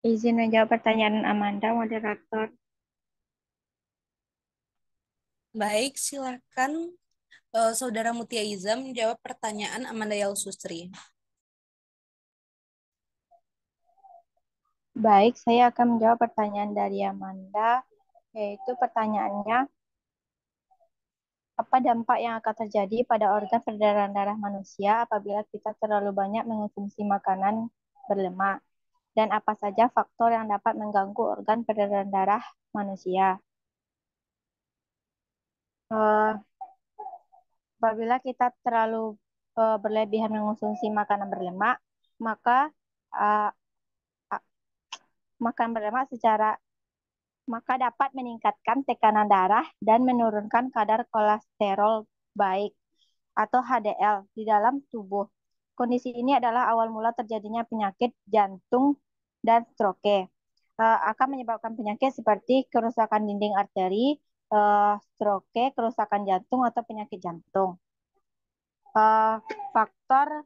Izin menjawab pertanyaan Amanda, moderator. Baik, silakan uh, Saudara Mutia Izam menjawab pertanyaan Amanda Sustri. Baik, saya akan menjawab pertanyaan dari Amanda, yaitu pertanyaannya, apa dampak yang akan terjadi pada organ peredaran darah manusia apabila kita terlalu banyak mengonsumsi makanan berlemak? dan apa saja faktor yang dapat mengganggu organ peredaran darah manusia. Uh, apabila kita terlalu uh, berlebihan mengonsumsi makanan berlemak, maka uh, makan berlemak secara maka dapat meningkatkan tekanan darah dan menurunkan kadar kolesterol baik atau HDL di dalam tubuh. Kondisi ini adalah awal mula terjadinya penyakit jantung dan stroke. Eh, akan menyebabkan penyakit seperti kerusakan dinding arteri, eh, stroke, kerusakan jantung atau penyakit jantung. Eh, faktor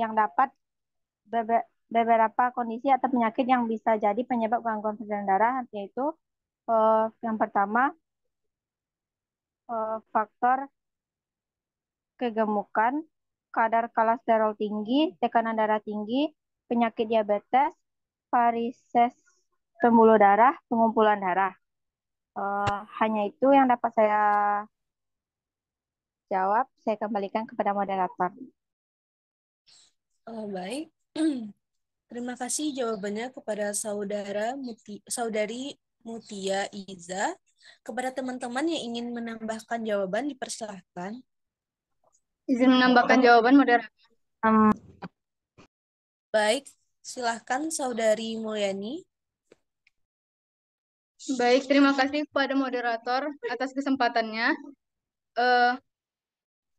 yang dapat beberapa kondisi atau penyakit yang bisa jadi penyebab gangguan peredaran darah yaitu yang pertama faktor kegemukan, kadar kolesterol tinggi, tekanan darah tinggi, penyakit diabetes, varises pembuluh darah, pengumpulan darah. Uh, hanya itu yang dapat saya jawab. Saya kembalikan kepada moderator. Oh, baik. <clears throat> Terima kasih jawabannya kepada saudara Muti, saudari Mutia Iza. Kepada teman-teman yang ingin menambahkan jawaban, dipersilahkan. Izin menambahkan jawaban moderator. Um. Baik, silahkan saudari Mulyani. Baik, terima kasih kepada moderator atas kesempatannya. Uh,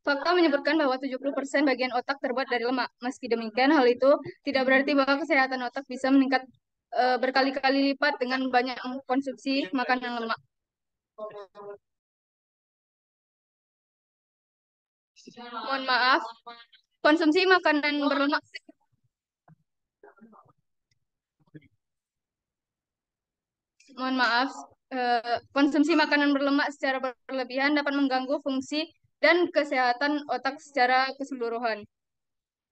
fakta menyebutkan bahwa 70% bagian otak terbuat dari lemak. Meski demikian, hal itu tidak berarti bahwa kesehatan otak bisa meningkat uh, berkali-kali lipat dengan banyak konsumsi makanan lemak. Mohon maaf. Konsumsi makanan berlemak. Mohon maaf. Eh, konsumsi makanan berlemak secara berlebihan dapat mengganggu fungsi dan kesehatan otak secara keseluruhan.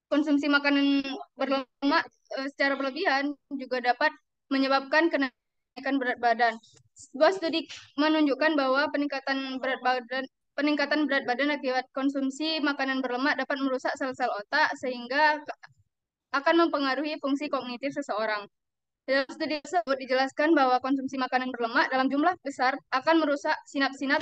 Konsumsi makanan berlemak eh, secara berlebihan juga dapat menyebabkan kenaikan berat badan. Sebuah studi menunjukkan bahwa peningkatan berat badan Peningkatan berat badan akibat konsumsi makanan berlemak dapat merusak sel-sel otak sehingga akan mempengaruhi fungsi kognitif seseorang. Dalam studi tersebut dijelaskan bahwa konsumsi makanan berlemak dalam jumlah besar akan merusak sinap-sinap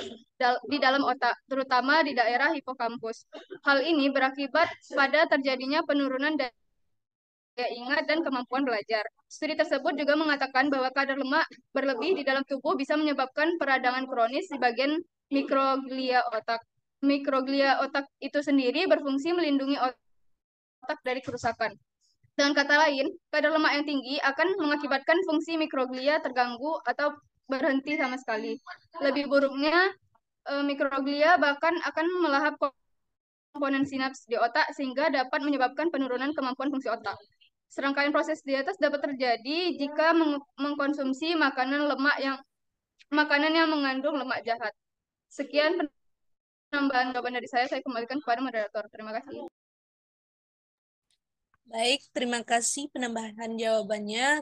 di dalam otak, terutama di daerah hipokampus. Hal ini berakibat pada terjadinya penurunan daya ingat dan kemampuan belajar. Studi tersebut juga mengatakan bahwa kadar lemak berlebih di dalam tubuh bisa menyebabkan peradangan kronis di bagian mikroglia otak. Mikroglia otak itu sendiri berfungsi melindungi otak dari kerusakan. Dengan kata lain, kadar lemak yang tinggi akan mengakibatkan fungsi mikroglia terganggu atau berhenti sama sekali. Lebih buruknya, eh, mikroglia bahkan akan melahap komponen sinaps di otak sehingga dapat menyebabkan penurunan kemampuan fungsi otak. Serangkaian proses di atas dapat terjadi jika mengkonsumsi makanan lemak yang makanan yang mengandung lemak jahat. Sekian penambahan jawaban dari saya, saya kembalikan kepada moderator. Terima kasih. Baik, terima kasih penambahan jawabannya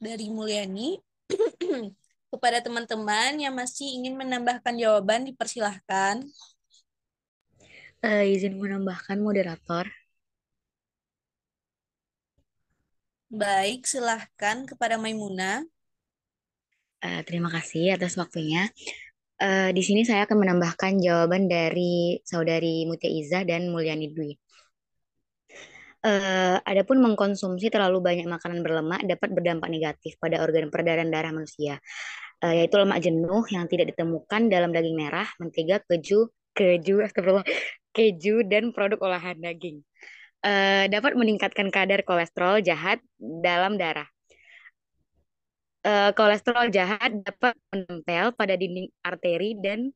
dari Mulyani. <clears throat> kepada teman-teman yang masih ingin menambahkan jawaban, dipersilahkan. Uh, izin menambahkan moderator. Baik, silahkan kepada Maimuna. Uh, terima kasih atas waktunya. Uh, di sini saya akan menambahkan jawaban dari saudari Mutia Iza dan Mulyani Dwi. Uh, adapun mengkonsumsi terlalu banyak makanan berlemak dapat berdampak negatif pada organ peredaran darah manusia, uh, yaitu lemak jenuh yang tidak ditemukan dalam daging merah, mentega, keju, keju, astagfirullah, keju dan produk olahan daging. Uh, dapat meningkatkan kadar kolesterol jahat dalam darah. Eh, kolesterol jahat dapat menempel pada dinding arteri dan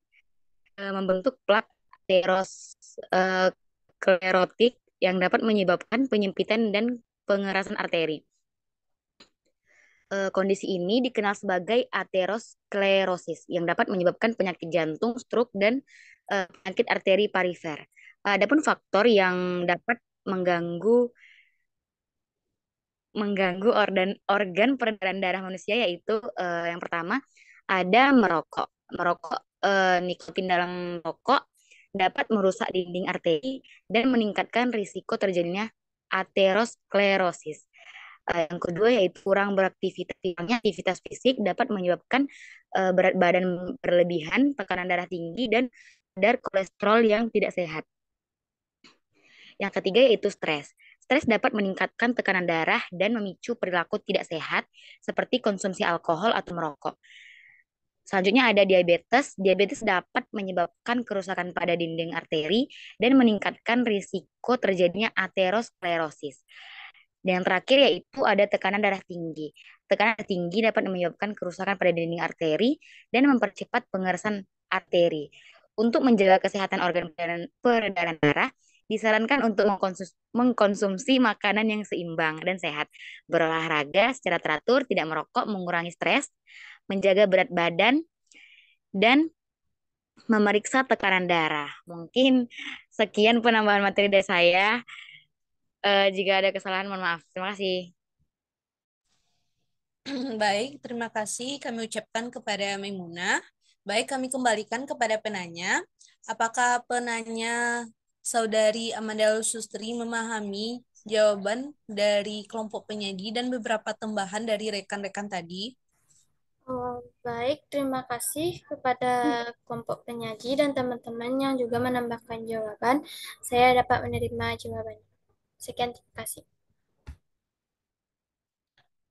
uh, membentuk plak aterosklerotik eh, uh, yang dapat menyebabkan penyempitan dan pengerasan arteri. kondisi ini dikenal sebagai aterosklerosis yang dapat menyebabkan penyakit jantung, stroke, dan uh, penyakit arteri parifer. Adapun faktor yang dapat mengganggu mengganggu organ organ peredaran darah manusia yaitu uh, yang pertama ada merokok. Merokok uh, nikotin dalam rokok dapat merusak dinding arteri dan meningkatkan risiko terjadinya aterosklerosis. Uh, eh, yang kedua yaitu kurang beraktivitas aktivitas fisik dapat menyebabkan uh, berat badan berlebihan, tekanan darah tinggi dan kadar kolesterol yang tidak sehat. Yang ketiga yaitu stres. Stres dapat meningkatkan tekanan darah dan memicu perilaku tidak sehat seperti konsumsi alkohol atau merokok. Selanjutnya ada diabetes. Diabetes dapat menyebabkan kerusakan pada dinding arteri dan meningkatkan risiko terjadinya aterosklerosis. Dan yang terakhir yaitu ada tekanan darah tinggi. Tekanan darah tinggi dapat menyebabkan kerusakan pada dinding arteri dan mempercepat pengerasan arteri. Untuk menjaga kesehatan organ peredaran darah, disarankan untuk mengkonsumsi, makanan yang seimbang dan sehat, berolahraga secara teratur, tidak merokok, mengurangi stres, menjaga berat badan, dan memeriksa tekanan darah. Mungkin sekian penambahan materi dari saya. E, jika ada kesalahan, mohon maaf. Terima kasih. <clears throat> Baik, terima kasih kami ucapkan kepada Maimunah. Baik, kami kembalikan kepada penanya. Apakah penanya saudari Amanda Sustri memahami jawaban dari kelompok penyaji dan beberapa tambahan dari rekan-rekan tadi? Oh, baik, terima kasih kepada kelompok penyaji dan teman-teman yang juga menambahkan jawaban. Saya dapat menerima jawaban. Sekian, terima kasih.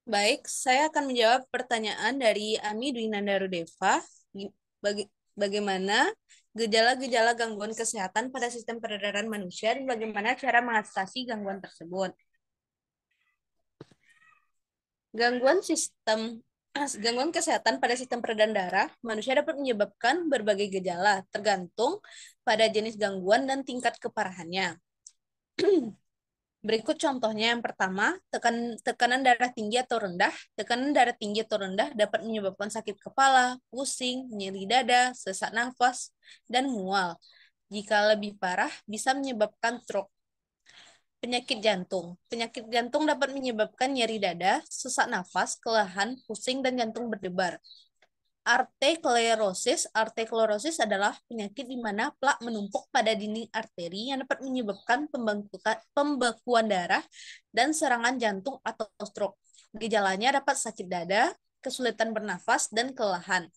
Baik, saya akan menjawab pertanyaan dari Ami Dwi Nandarudeva. Baga bagaimana gejala-gejala gangguan kesehatan pada sistem peredaran manusia dan bagaimana cara mengatasi gangguan tersebut. Gangguan sistem <clears throat> gangguan kesehatan pada sistem peredaran darah manusia dapat menyebabkan berbagai gejala tergantung pada jenis gangguan dan tingkat keparahannya. <clears throat> Berikut contohnya yang pertama, tekan, tekanan darah tinggi atau rendah. Tekanan darah tinggi atau rendah dapat menyebabkan sakit kepala, pusing, nyeri dada, sesak nafas, dan mual. Jika lebih parah, bisa menyebabkan stroke. Penyakit jantung. Penyakit jantung dapat menyebabkan nyeri dada, sesak nafas, kelelahan, pusing, dan jantung berdebar arteriosklerosis. Arteriosklerosis adalah penyakit di mana plak menumpuk pada dinding arteri yang dapat menyebabkan pembekuan darah dan serangan jantung atau stroke. Gejalanya dapat sakit dada, kesulitan bernafas, dan kelelahan.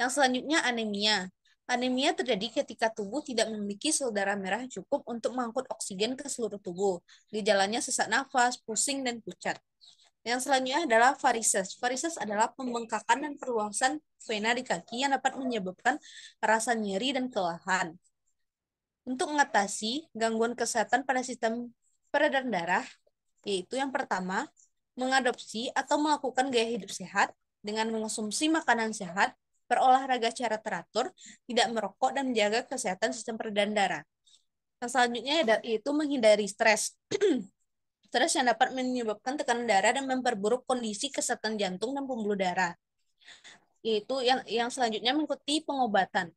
Yang selanjutnya anemia. Anemia terjadi ketika tubuh tidak memiliki sel darah merah cukup untuk mengangkut oksigen ke seluruh tubuh. Gejalanya sesak nafas, pusing, dan pucat. Yang selanjutnya adalah varises. Varises adalah pembengkakan dan perluasan vena di kaki yang dapat menyebabkan rasa nyeri dan kelelahan. Untuk mengatasi gangguan kesehatan pada sistem peredaran darah, yaitu yang pertama, mengadopsi atau melakukan gaya hidup sehat dengan mengonsumsi makanan sehat, berolahraga secara teratur, tidak merokok, dan menjaga kesehatan sistem peredaran darah. Yang selanjutnya yaitu menghindari stres. <clears throat> stres yang dapat menyebabkan tekanan darah dan memperburuk kondisi kesehatan jantung dan pembuluh darah. Yaitu yang yang selanjutnya mengikuti pengobatan.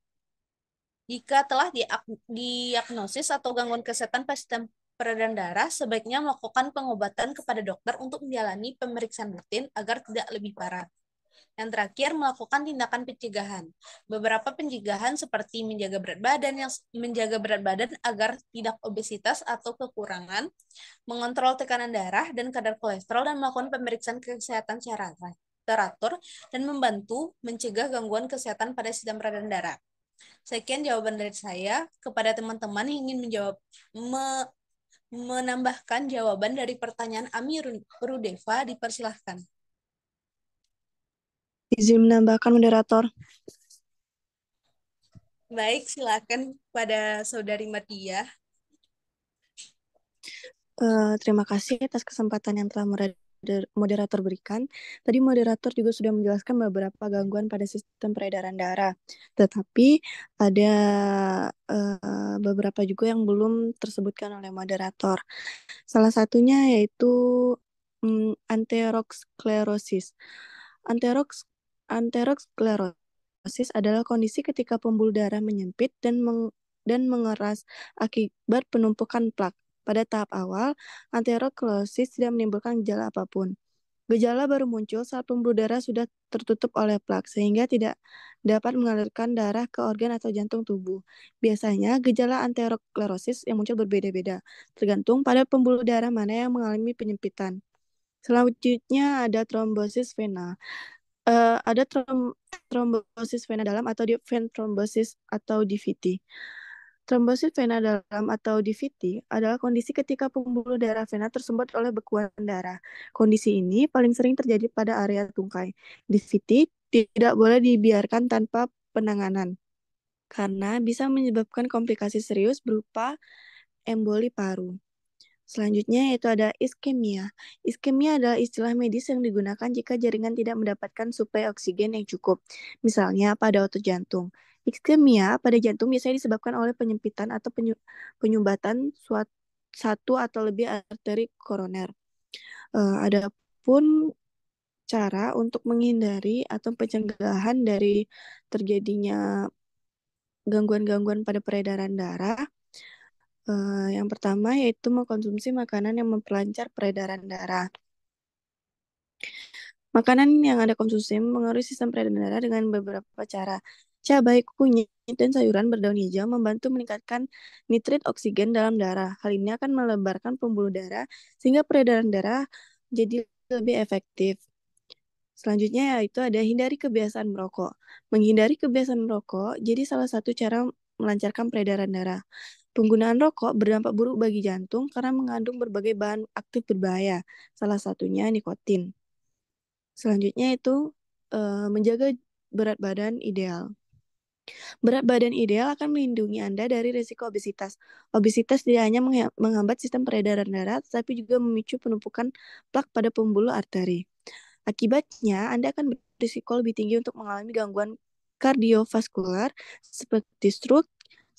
Jika telah diagnosis atau gangguan kesehatan sistem peredaran darah, sebaiknya melakukan pengobatan kepada dokter untuk menjalani pemeriksaan rutin agar tidak lebih parah. Yang terakhir, melakukan tindakan pencegahan. Beberapa pencegahan seperti menjaga berat badan yang menjaga berat badan agar tidak obesitas atau kekurangan, mengontrol tekanan darah dan kadar kolesterol dan melakukan pemeriksaan kesehatan secara teratur dan membantu mencegah gangguan kesehatan pada sistem peredaran darah. Sekian jawaban dari saya kepada teman-teman yang ingin menjawab me, menambahkan jawaban dari pertanyaan Ami Rudeva dipersilahkan. Izin menambahkan moderator. Baik, silakan pada saudari Matia. Uh, eh, terima kasih atas kesempatan yang telah moderator berikan. Tadi moderator juga sudah menjelaskan beberapa gangguan pada sistem peredaran darah, tetapi ada uh, beberapa juga yang belum tersebutkan oleh moderator. Salah satunya yaitu um, mm, anterosklerosis. Anteroks Anterosklerosis adalah kondisi ketika pembuluh darah menyempit dan meng dan mengeras akibat penumpukan plak. Pada tahap awal, anterosklerosis tidak menimbulkan gejala apapun. Gejala baru muncul saat pembuluh darah sudah tertutup oleh plak, sehingga tidak dapat mengalirkan darah ke organ atau jantung tubuh. Biasanya, gejala anterosklerosis yang muncul berbeda-beda, tergantung pada pembuluh darah mana yang mengalami penyempitan. Selanjutnya ada trombosis vena uh, ada trom trombosis vena dalam atau vein trombosis atau DVT. Trombosis vena dalam atau DVT adalah kondisi ketika pembuluh darah vena tersumbat oleh bekuan darah. Kondisi ini paling sering terjadi pada area tungkai. DVT tidak boleh dibiarkan tanpa penanganan karena bisa menyebabkan komplikasi serius berupa emboli paru. Selanjutnya yaitu ada iskemia. Iskemia adalah istilah medis yang digunakan jika jaringan tidak mendapatkan suplai oksigen yang cukup, misalnya pada otot jantung. Iskemia pada jantung biasanya disebabkan oleh penyempitan atau penyumbatan suatu, satu atau lebih arteri koroner. Uh, adapun cara untuk menghindari atau pencegahan dari terjadinya gangguan-gangguan pada peredaran darah Eh, yang pertama yaitu mengkonsumsi makanan yang memperlancar peredaran darah. Makanan yang ada konsumsi mengaruhi sistem peredaran darah dengan beberapa cara. Cabai, kunyit, dan sayuran berdaun hijau membantu meningkatkan nitrit oksigen dalam darah. Hal ini akan melebarkan pembuluh darah sehingga peredaran darah jadi lebih efektif. Selanjutnya yaitu ada hindari kebiasaan merokok. Menghindari kebiasaan merokok jadi salah satu cara melancarkan peredaran darah. Penggunaan rokok berdampak buruk bagi jantung karena mengandung berbagai bahan aktif berbahaya, salah satunya nikotin. Selanjutnya itu eh, menjaga berat badan ideal. Berat badan ideal akan melindungi Anda dari risiko obesitas. Obesitas tidak hanya menghambat sistem peredaran darah, tetapi juga memicu penumpukan plak pada pembuluh arteri. Akibatnya, Anda akan berisiko lebih tinggi untuk mengalami gangguan kardiovaskular seperti stroke,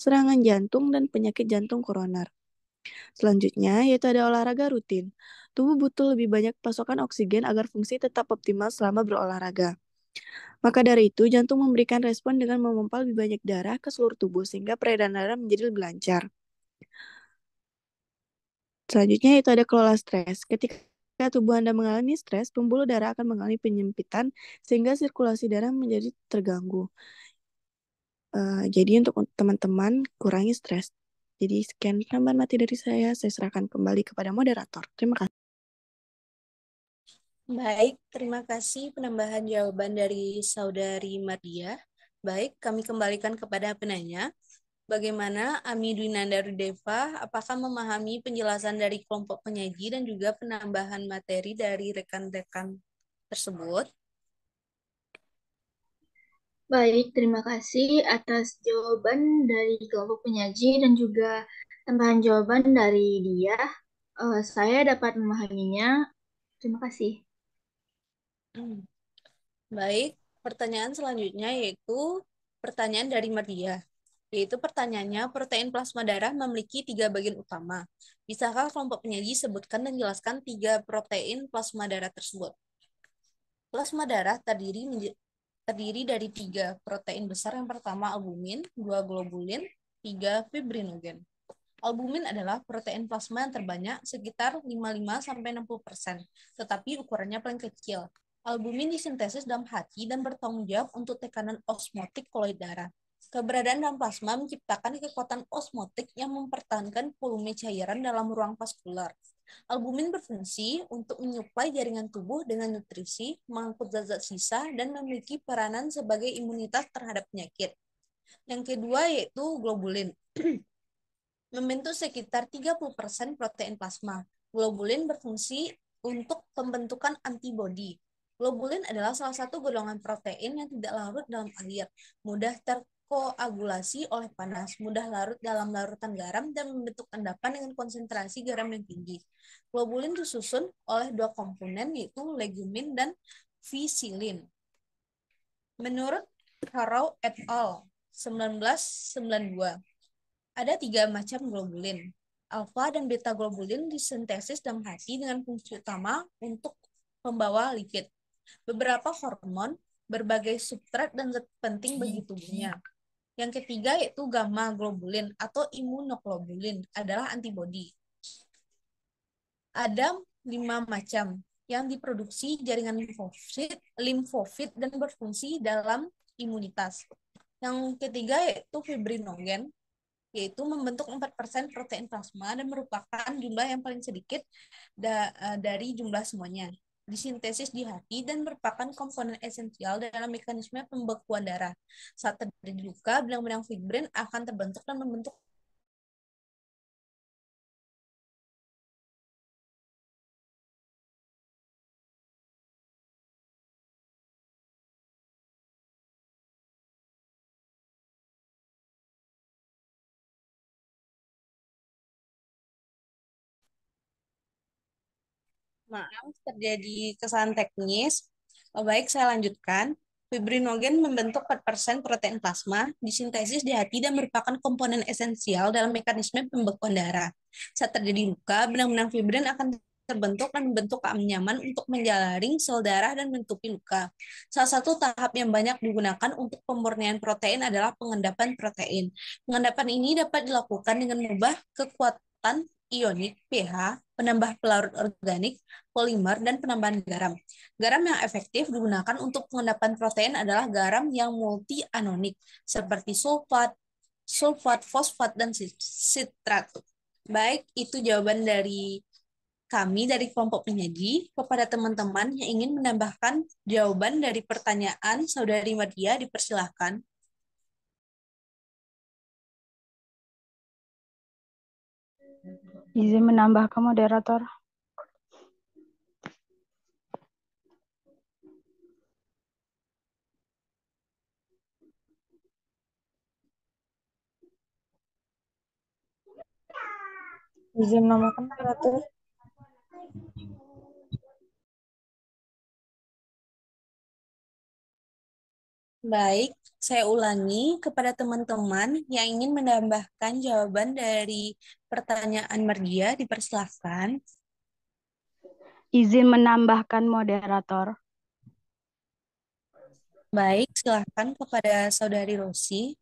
serangan jantung, dan penyakit jantung koroner. Selanjutnya, yaitu ada olahraga rutin. Tubuh butuh lebih banyak pasokan oksigen agar fungsi tetap optimal selama berolahraga. Maka dari itu, jantung memberikan respon dengan memompa lebih banyak darah ke seluruh tubuh sehingga peredaran darah menjadi lebih lancar. Selanjutnya itu ada kelola stres. Ketika tubuh Anda mengalami stres, pembuluh darah akan mengalami penyempitan sehingga sirkulasi darah menjadi terganggu. Eh, jadi untuk teman-teman kurangi stres. Jadi sekian tambahan mati dari saya, saya serahkan kembali kepada moderator. Terima kasih. Baik, terima kasih penambahan jawaban dari saudari Maria. Baik, kami kembalikan kepada penanya. Bagaimana Ami Dwinanda Rudeva, apakah memahami penjelasan dari kelompok penyaji dan juga penambahan materi dari rekan-rekan tersebut? Baik, terima kasih atas jawaban dari kelompok penyaji dan juga tambahan jawaban dari dia. Uh, saya dapat memahaminya. Terima kasih. Hmm. Baik, pertanyaan selanjutnya yaitu pertanyaan dari Maria. Yaitu pertanyaannya, protein plasma darah memiliki tiga bagian utama. Bisakah kelompok penyaji sebutkan dan jelaskan tiga protein plasma darah tersebut? Plasma darah terdiri terdiri dari tiga protein besar. Yang pertama albumin, dua globulin, tiga fibrinogen. Albumin adalah protein plasma yang terbanyak sekitar 55-60%, tetapi ukurannya paling kecil. Albumin disintesis dalam hati dan bertanggung jawab untuk tekanan osmotik koloid darah. Keberadaan dalam plasma menciptakan kekuatan osmotik yang mempertahankan volume cairan dalam ruang vaskular. Albumin berfungsi untuk menyuplai jaringan tubuh dengan nutrisi, mengangkut zat-zat sisa, dan memiliki peranan sebagai imunitas terhadap penyakit. Yang kedua yaitu globulin. <clears throat> Membentuk sekitar 30% protein plasma. Globulin berfungsi untuk pembentukan antibodi. Globulin adalah salah satu golongan protein yang tidak larut dalam air, mudah ter koagulasi oleh panas, mudah larut dalam larutan garam dan membentuk endapan dengan konsentrasi garam yang tinggi. Globulin disusun oleh dua komponen yaitu legumin dan visilin. Menurut Harrow et al. 1992, ada tiga macam globulin. Alfa dan beta globulin disintesis dalam hati dengan fungsi utama untuk membawa lipid. Beberapa hormon, berbagai substrat dan zat penting bagi tubuhnya. Yang ketiga yaitu gamma globulin atau imunoglobulin adalah antibodi. Ada lima macam yang diproduksi jaringan limfosit, limfofit dan berfungsi dalam imunitas. Yang ketiga yaitu fibrinogen, yaitu membentuk 4% protein plasma dan merupakan jumlah yang paling sedikit da eh, dari jumlah semuanya disintesis di hati dan merupakan komponen esensial dalam mekanisme pembekuan darah. Saat terjadi luka, benang-benang fibrin akan terbentuk dan membentuk yang nah, terjadi kesan teknis. Oh, baik, saya lanjutkan. Fibrinogen membentuk 4% protein plasma, disintesis di hati dan merupakan komponen esensial dalam mekanisme pembekuan darah. Saat terjadi luka, benang-benang fibrin akan terbentuk dan membentuk keanyaman untuk menjalaring sel darah dan menutupi luka. Salah satu tahap yang banyak digunakan untuk pemurnian protein adalah pengendapan protein. Pengendapan ini dapat dilakukan dengan mengubah kekuatan ionik pH, penambah pelarut organik, polimer, dan penambahan garam. Garam yang efektif digunakan untuk pengendapan protein adalah garam yang multi-anonik seperti sulfat, sulfat, fosfat, dan sitrat. Baik, itu jawaban dari kami dari kelompok penyaji kepada teman-teman yang ingin menambahkan jawaban dari pertanyaan saudari Madia dipersilahkan. Izin menambahkan moderator. Izin nama moderator. Baik, saya ulangi kepada teman-teman yang ingin menambahkan jawaban dari pertanyaan Mergia dipersilahkan. Izin menambahkan moderator. Baik, silahkan kepada saudari Rosi.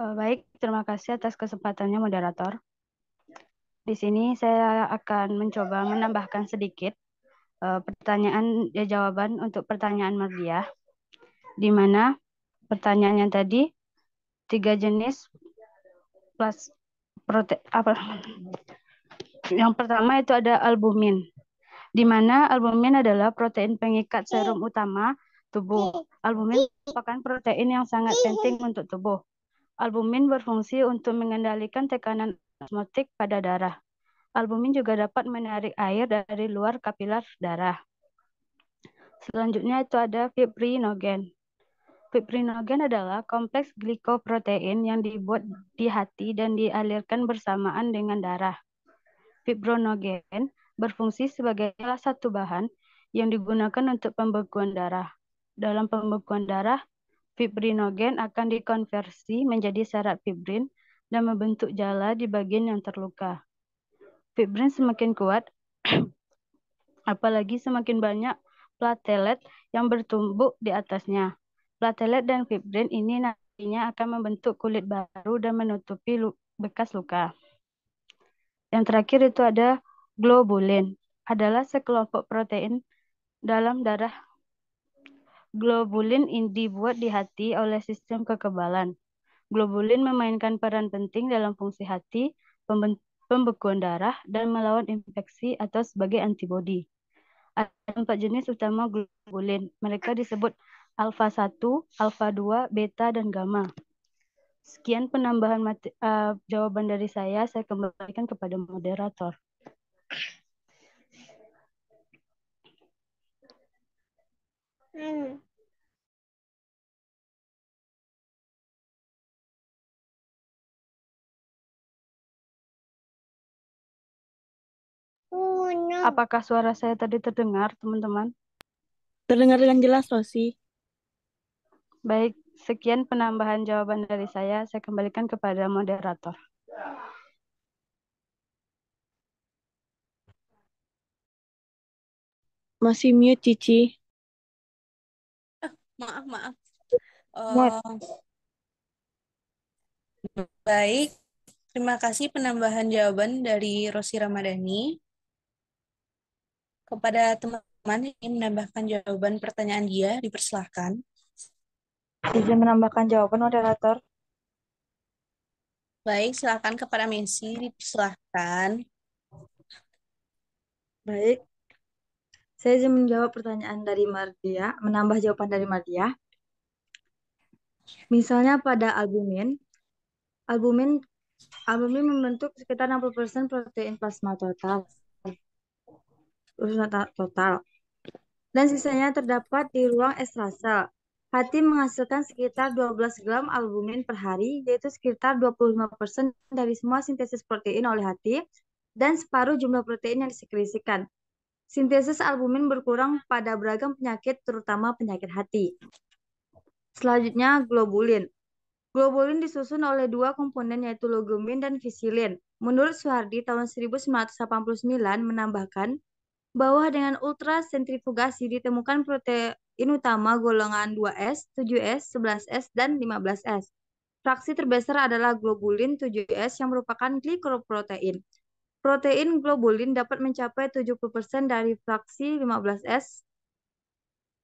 Eh, baik, terima kasih atas kesempatannya moderator. Di sini saya akan mencoba menambahkan sedikit Eh, pertanyaan ya jawaban untuk pertanyaan Mardiah di mana pertanyaannya tadi tiga jenis plus prote, apa yang pertama itu ada albumin di mana albumin adalah protein pengikat serum utama tubuh. Albumin merupakan protein yang sangat penting untuk tubuh. Albumin berfungsi untuk mengendalikan tekanan osmotik pada darah. Albumin juga dapat menarik air dari luar kapiler darah. Selanjutnya itu ada fibrinogen. Fibrinogen adalah kompleks glikoprotein yang dibuat di hati dan dialirkan bersamaan dengan darah. Fibrinogen berfungsi sebagai salah satu bahan yang digunakan untuk pembekuan darah. Dalam pembekuan darah, fibrinogen akan dikonversi menjadi serat fibrin dan membentuk jala di bagian yang terluka fibrin semakin kuat, <clears throat> apalagi semakin banyak platelet yang bertumbuk di atasnya. Platelet dan fibrin ini nantinya akan membentuk kulit baru dan menutupi bekas luka. Yang terakhir itu ada globulin. Adalah sekelompok protein dalam darah Globulin ini dibuat di hati oleh sistem kekebalan. Globulin memainkan peran penting dalam fungsi hati, pembentuk pembekuan darah, dan melawan infeksi atau sebagai antibodi. Ada empat jenis utama globulin. Mereka disebut alfa-1, alfa-2, beta, dan gamma. Sekian penambahan mati, uh, jawaban dari saya. Saya kembalikan kepada moderator. Hmm. Apakah suara saya tadi terdengar, teman-teman? Terdengar dengan jelas, Rosi. Baik, sekian penambahan jawaban dari saya. Saya kembalikan kepada moderator. Masih mute, Cici. maaf, maaf. Uh, baik, terima kasih penambahan jawaban dari Rosi Ramadhani. Kepada teman-teman yang ingin menambahkan jawaban pertanyaan dia, dipersilahkan. Izin menambahkan jawaban, moderator. Baik, silakan kepada Messi, dipersilahkan. Baik, saya izin menjawab pertanyaan dari Mardia, menambah jawaban dari Mardia. Misalnya pada albumin, albumin albumin membentuk sekitar 60% protein plasma total rusak total. Dan sisanya terdapat di ruang estrasel. Hati menghasilkan sekitar 12 gram albumin per hari, yaitu sekitar 25% dari semua sintesis protein oleh hati, dan separuh jumlah protein yang disekresikan. Sintesis albumin berkurang pada beragam penyakit, terutama penyakit hati. Selanjutnya, globulin. Globulin disusun oleh dua komponen yaitu logumin dan visilin. Menurut Suhardi tahun 1989 menambahkan, bawah dengan ultra sentrifugasi ditemukan protein utama golongan 2S, 7S, 11S, dan 15S. Fraksi terbesar adalah globulin 7S yang merupakan glikoprotein. Protein globulin dapat mencapai 70% dari fraksi 15S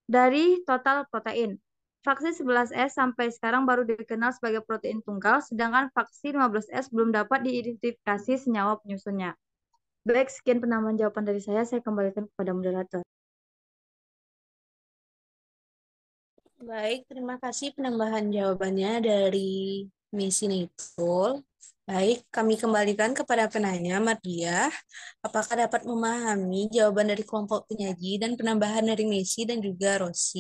dari total protein. Fraksi 11S sampai sekarang baru dikenal sebagai protein tunggal, sedangkan fraksi 15S belum dapat diidentifikasi senyawa penyusunnya. Baik, sekian penambahan jawaban dari saya. Saya kembalikan kepada moderator. Baik, terima kasih penambahan jawabannya dari Misi Nicole. Baik, kami kembalikan kepada penanya Mardia. Apakah dapat memahami jawaban dari kelompok penyaji dan penambahan dari Messi dan juga Rossi?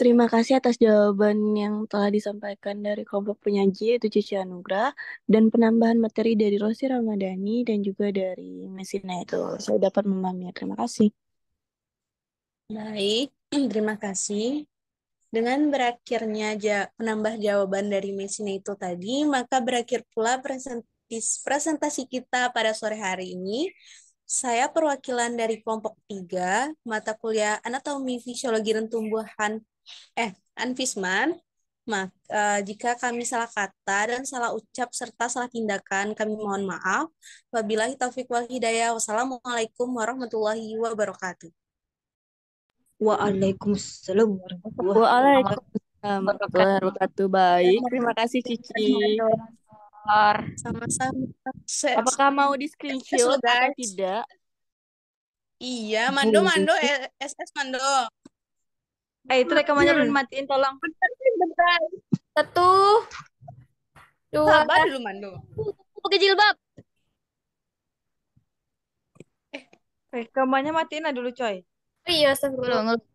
Terima kasih atas jawaban yang telah disampaikan dari kelompok penyaji yaitu Cici Anugrah dan penambahan materi dari Rosi Ramadhani dan juga dari Mesina itu. Saya dapat memahami. Terima kasih. Baik, <clears throat> terima kasih. Dengan berakhirnya penambah jawaban dari Mesina itu tadi, maka berakhir pula presentasi kita pada sore hari ini. Saya perwakilan dari kelompok 3, mata kuliah anatomi fisiologi dan tumbuhan eh anfisman maaf, uh, eh, jika kami salah kata dan salah ucap serta salah tindakan kami mohon maaf wabillahi Taufiq wal hidayah wassalamualaikum warahmatullahi wabarakatuh Waalaikumsalam warahmatullahi wabarakatuh. wabarakatuh. Baik, terima kasih Cici. Sama-sama. Apakah mau di screenshot atau tidak? Iya, Mando iya. Mando SS Mando. Eh, itu rekamannya belum matiin, tolong. Bentar, bentar. Satu, dua. Sabar dulu, Mando. Pakai jilbab. Eh, rekamannya eh, matiin lah dulu, coy. Oh iya, Tolong,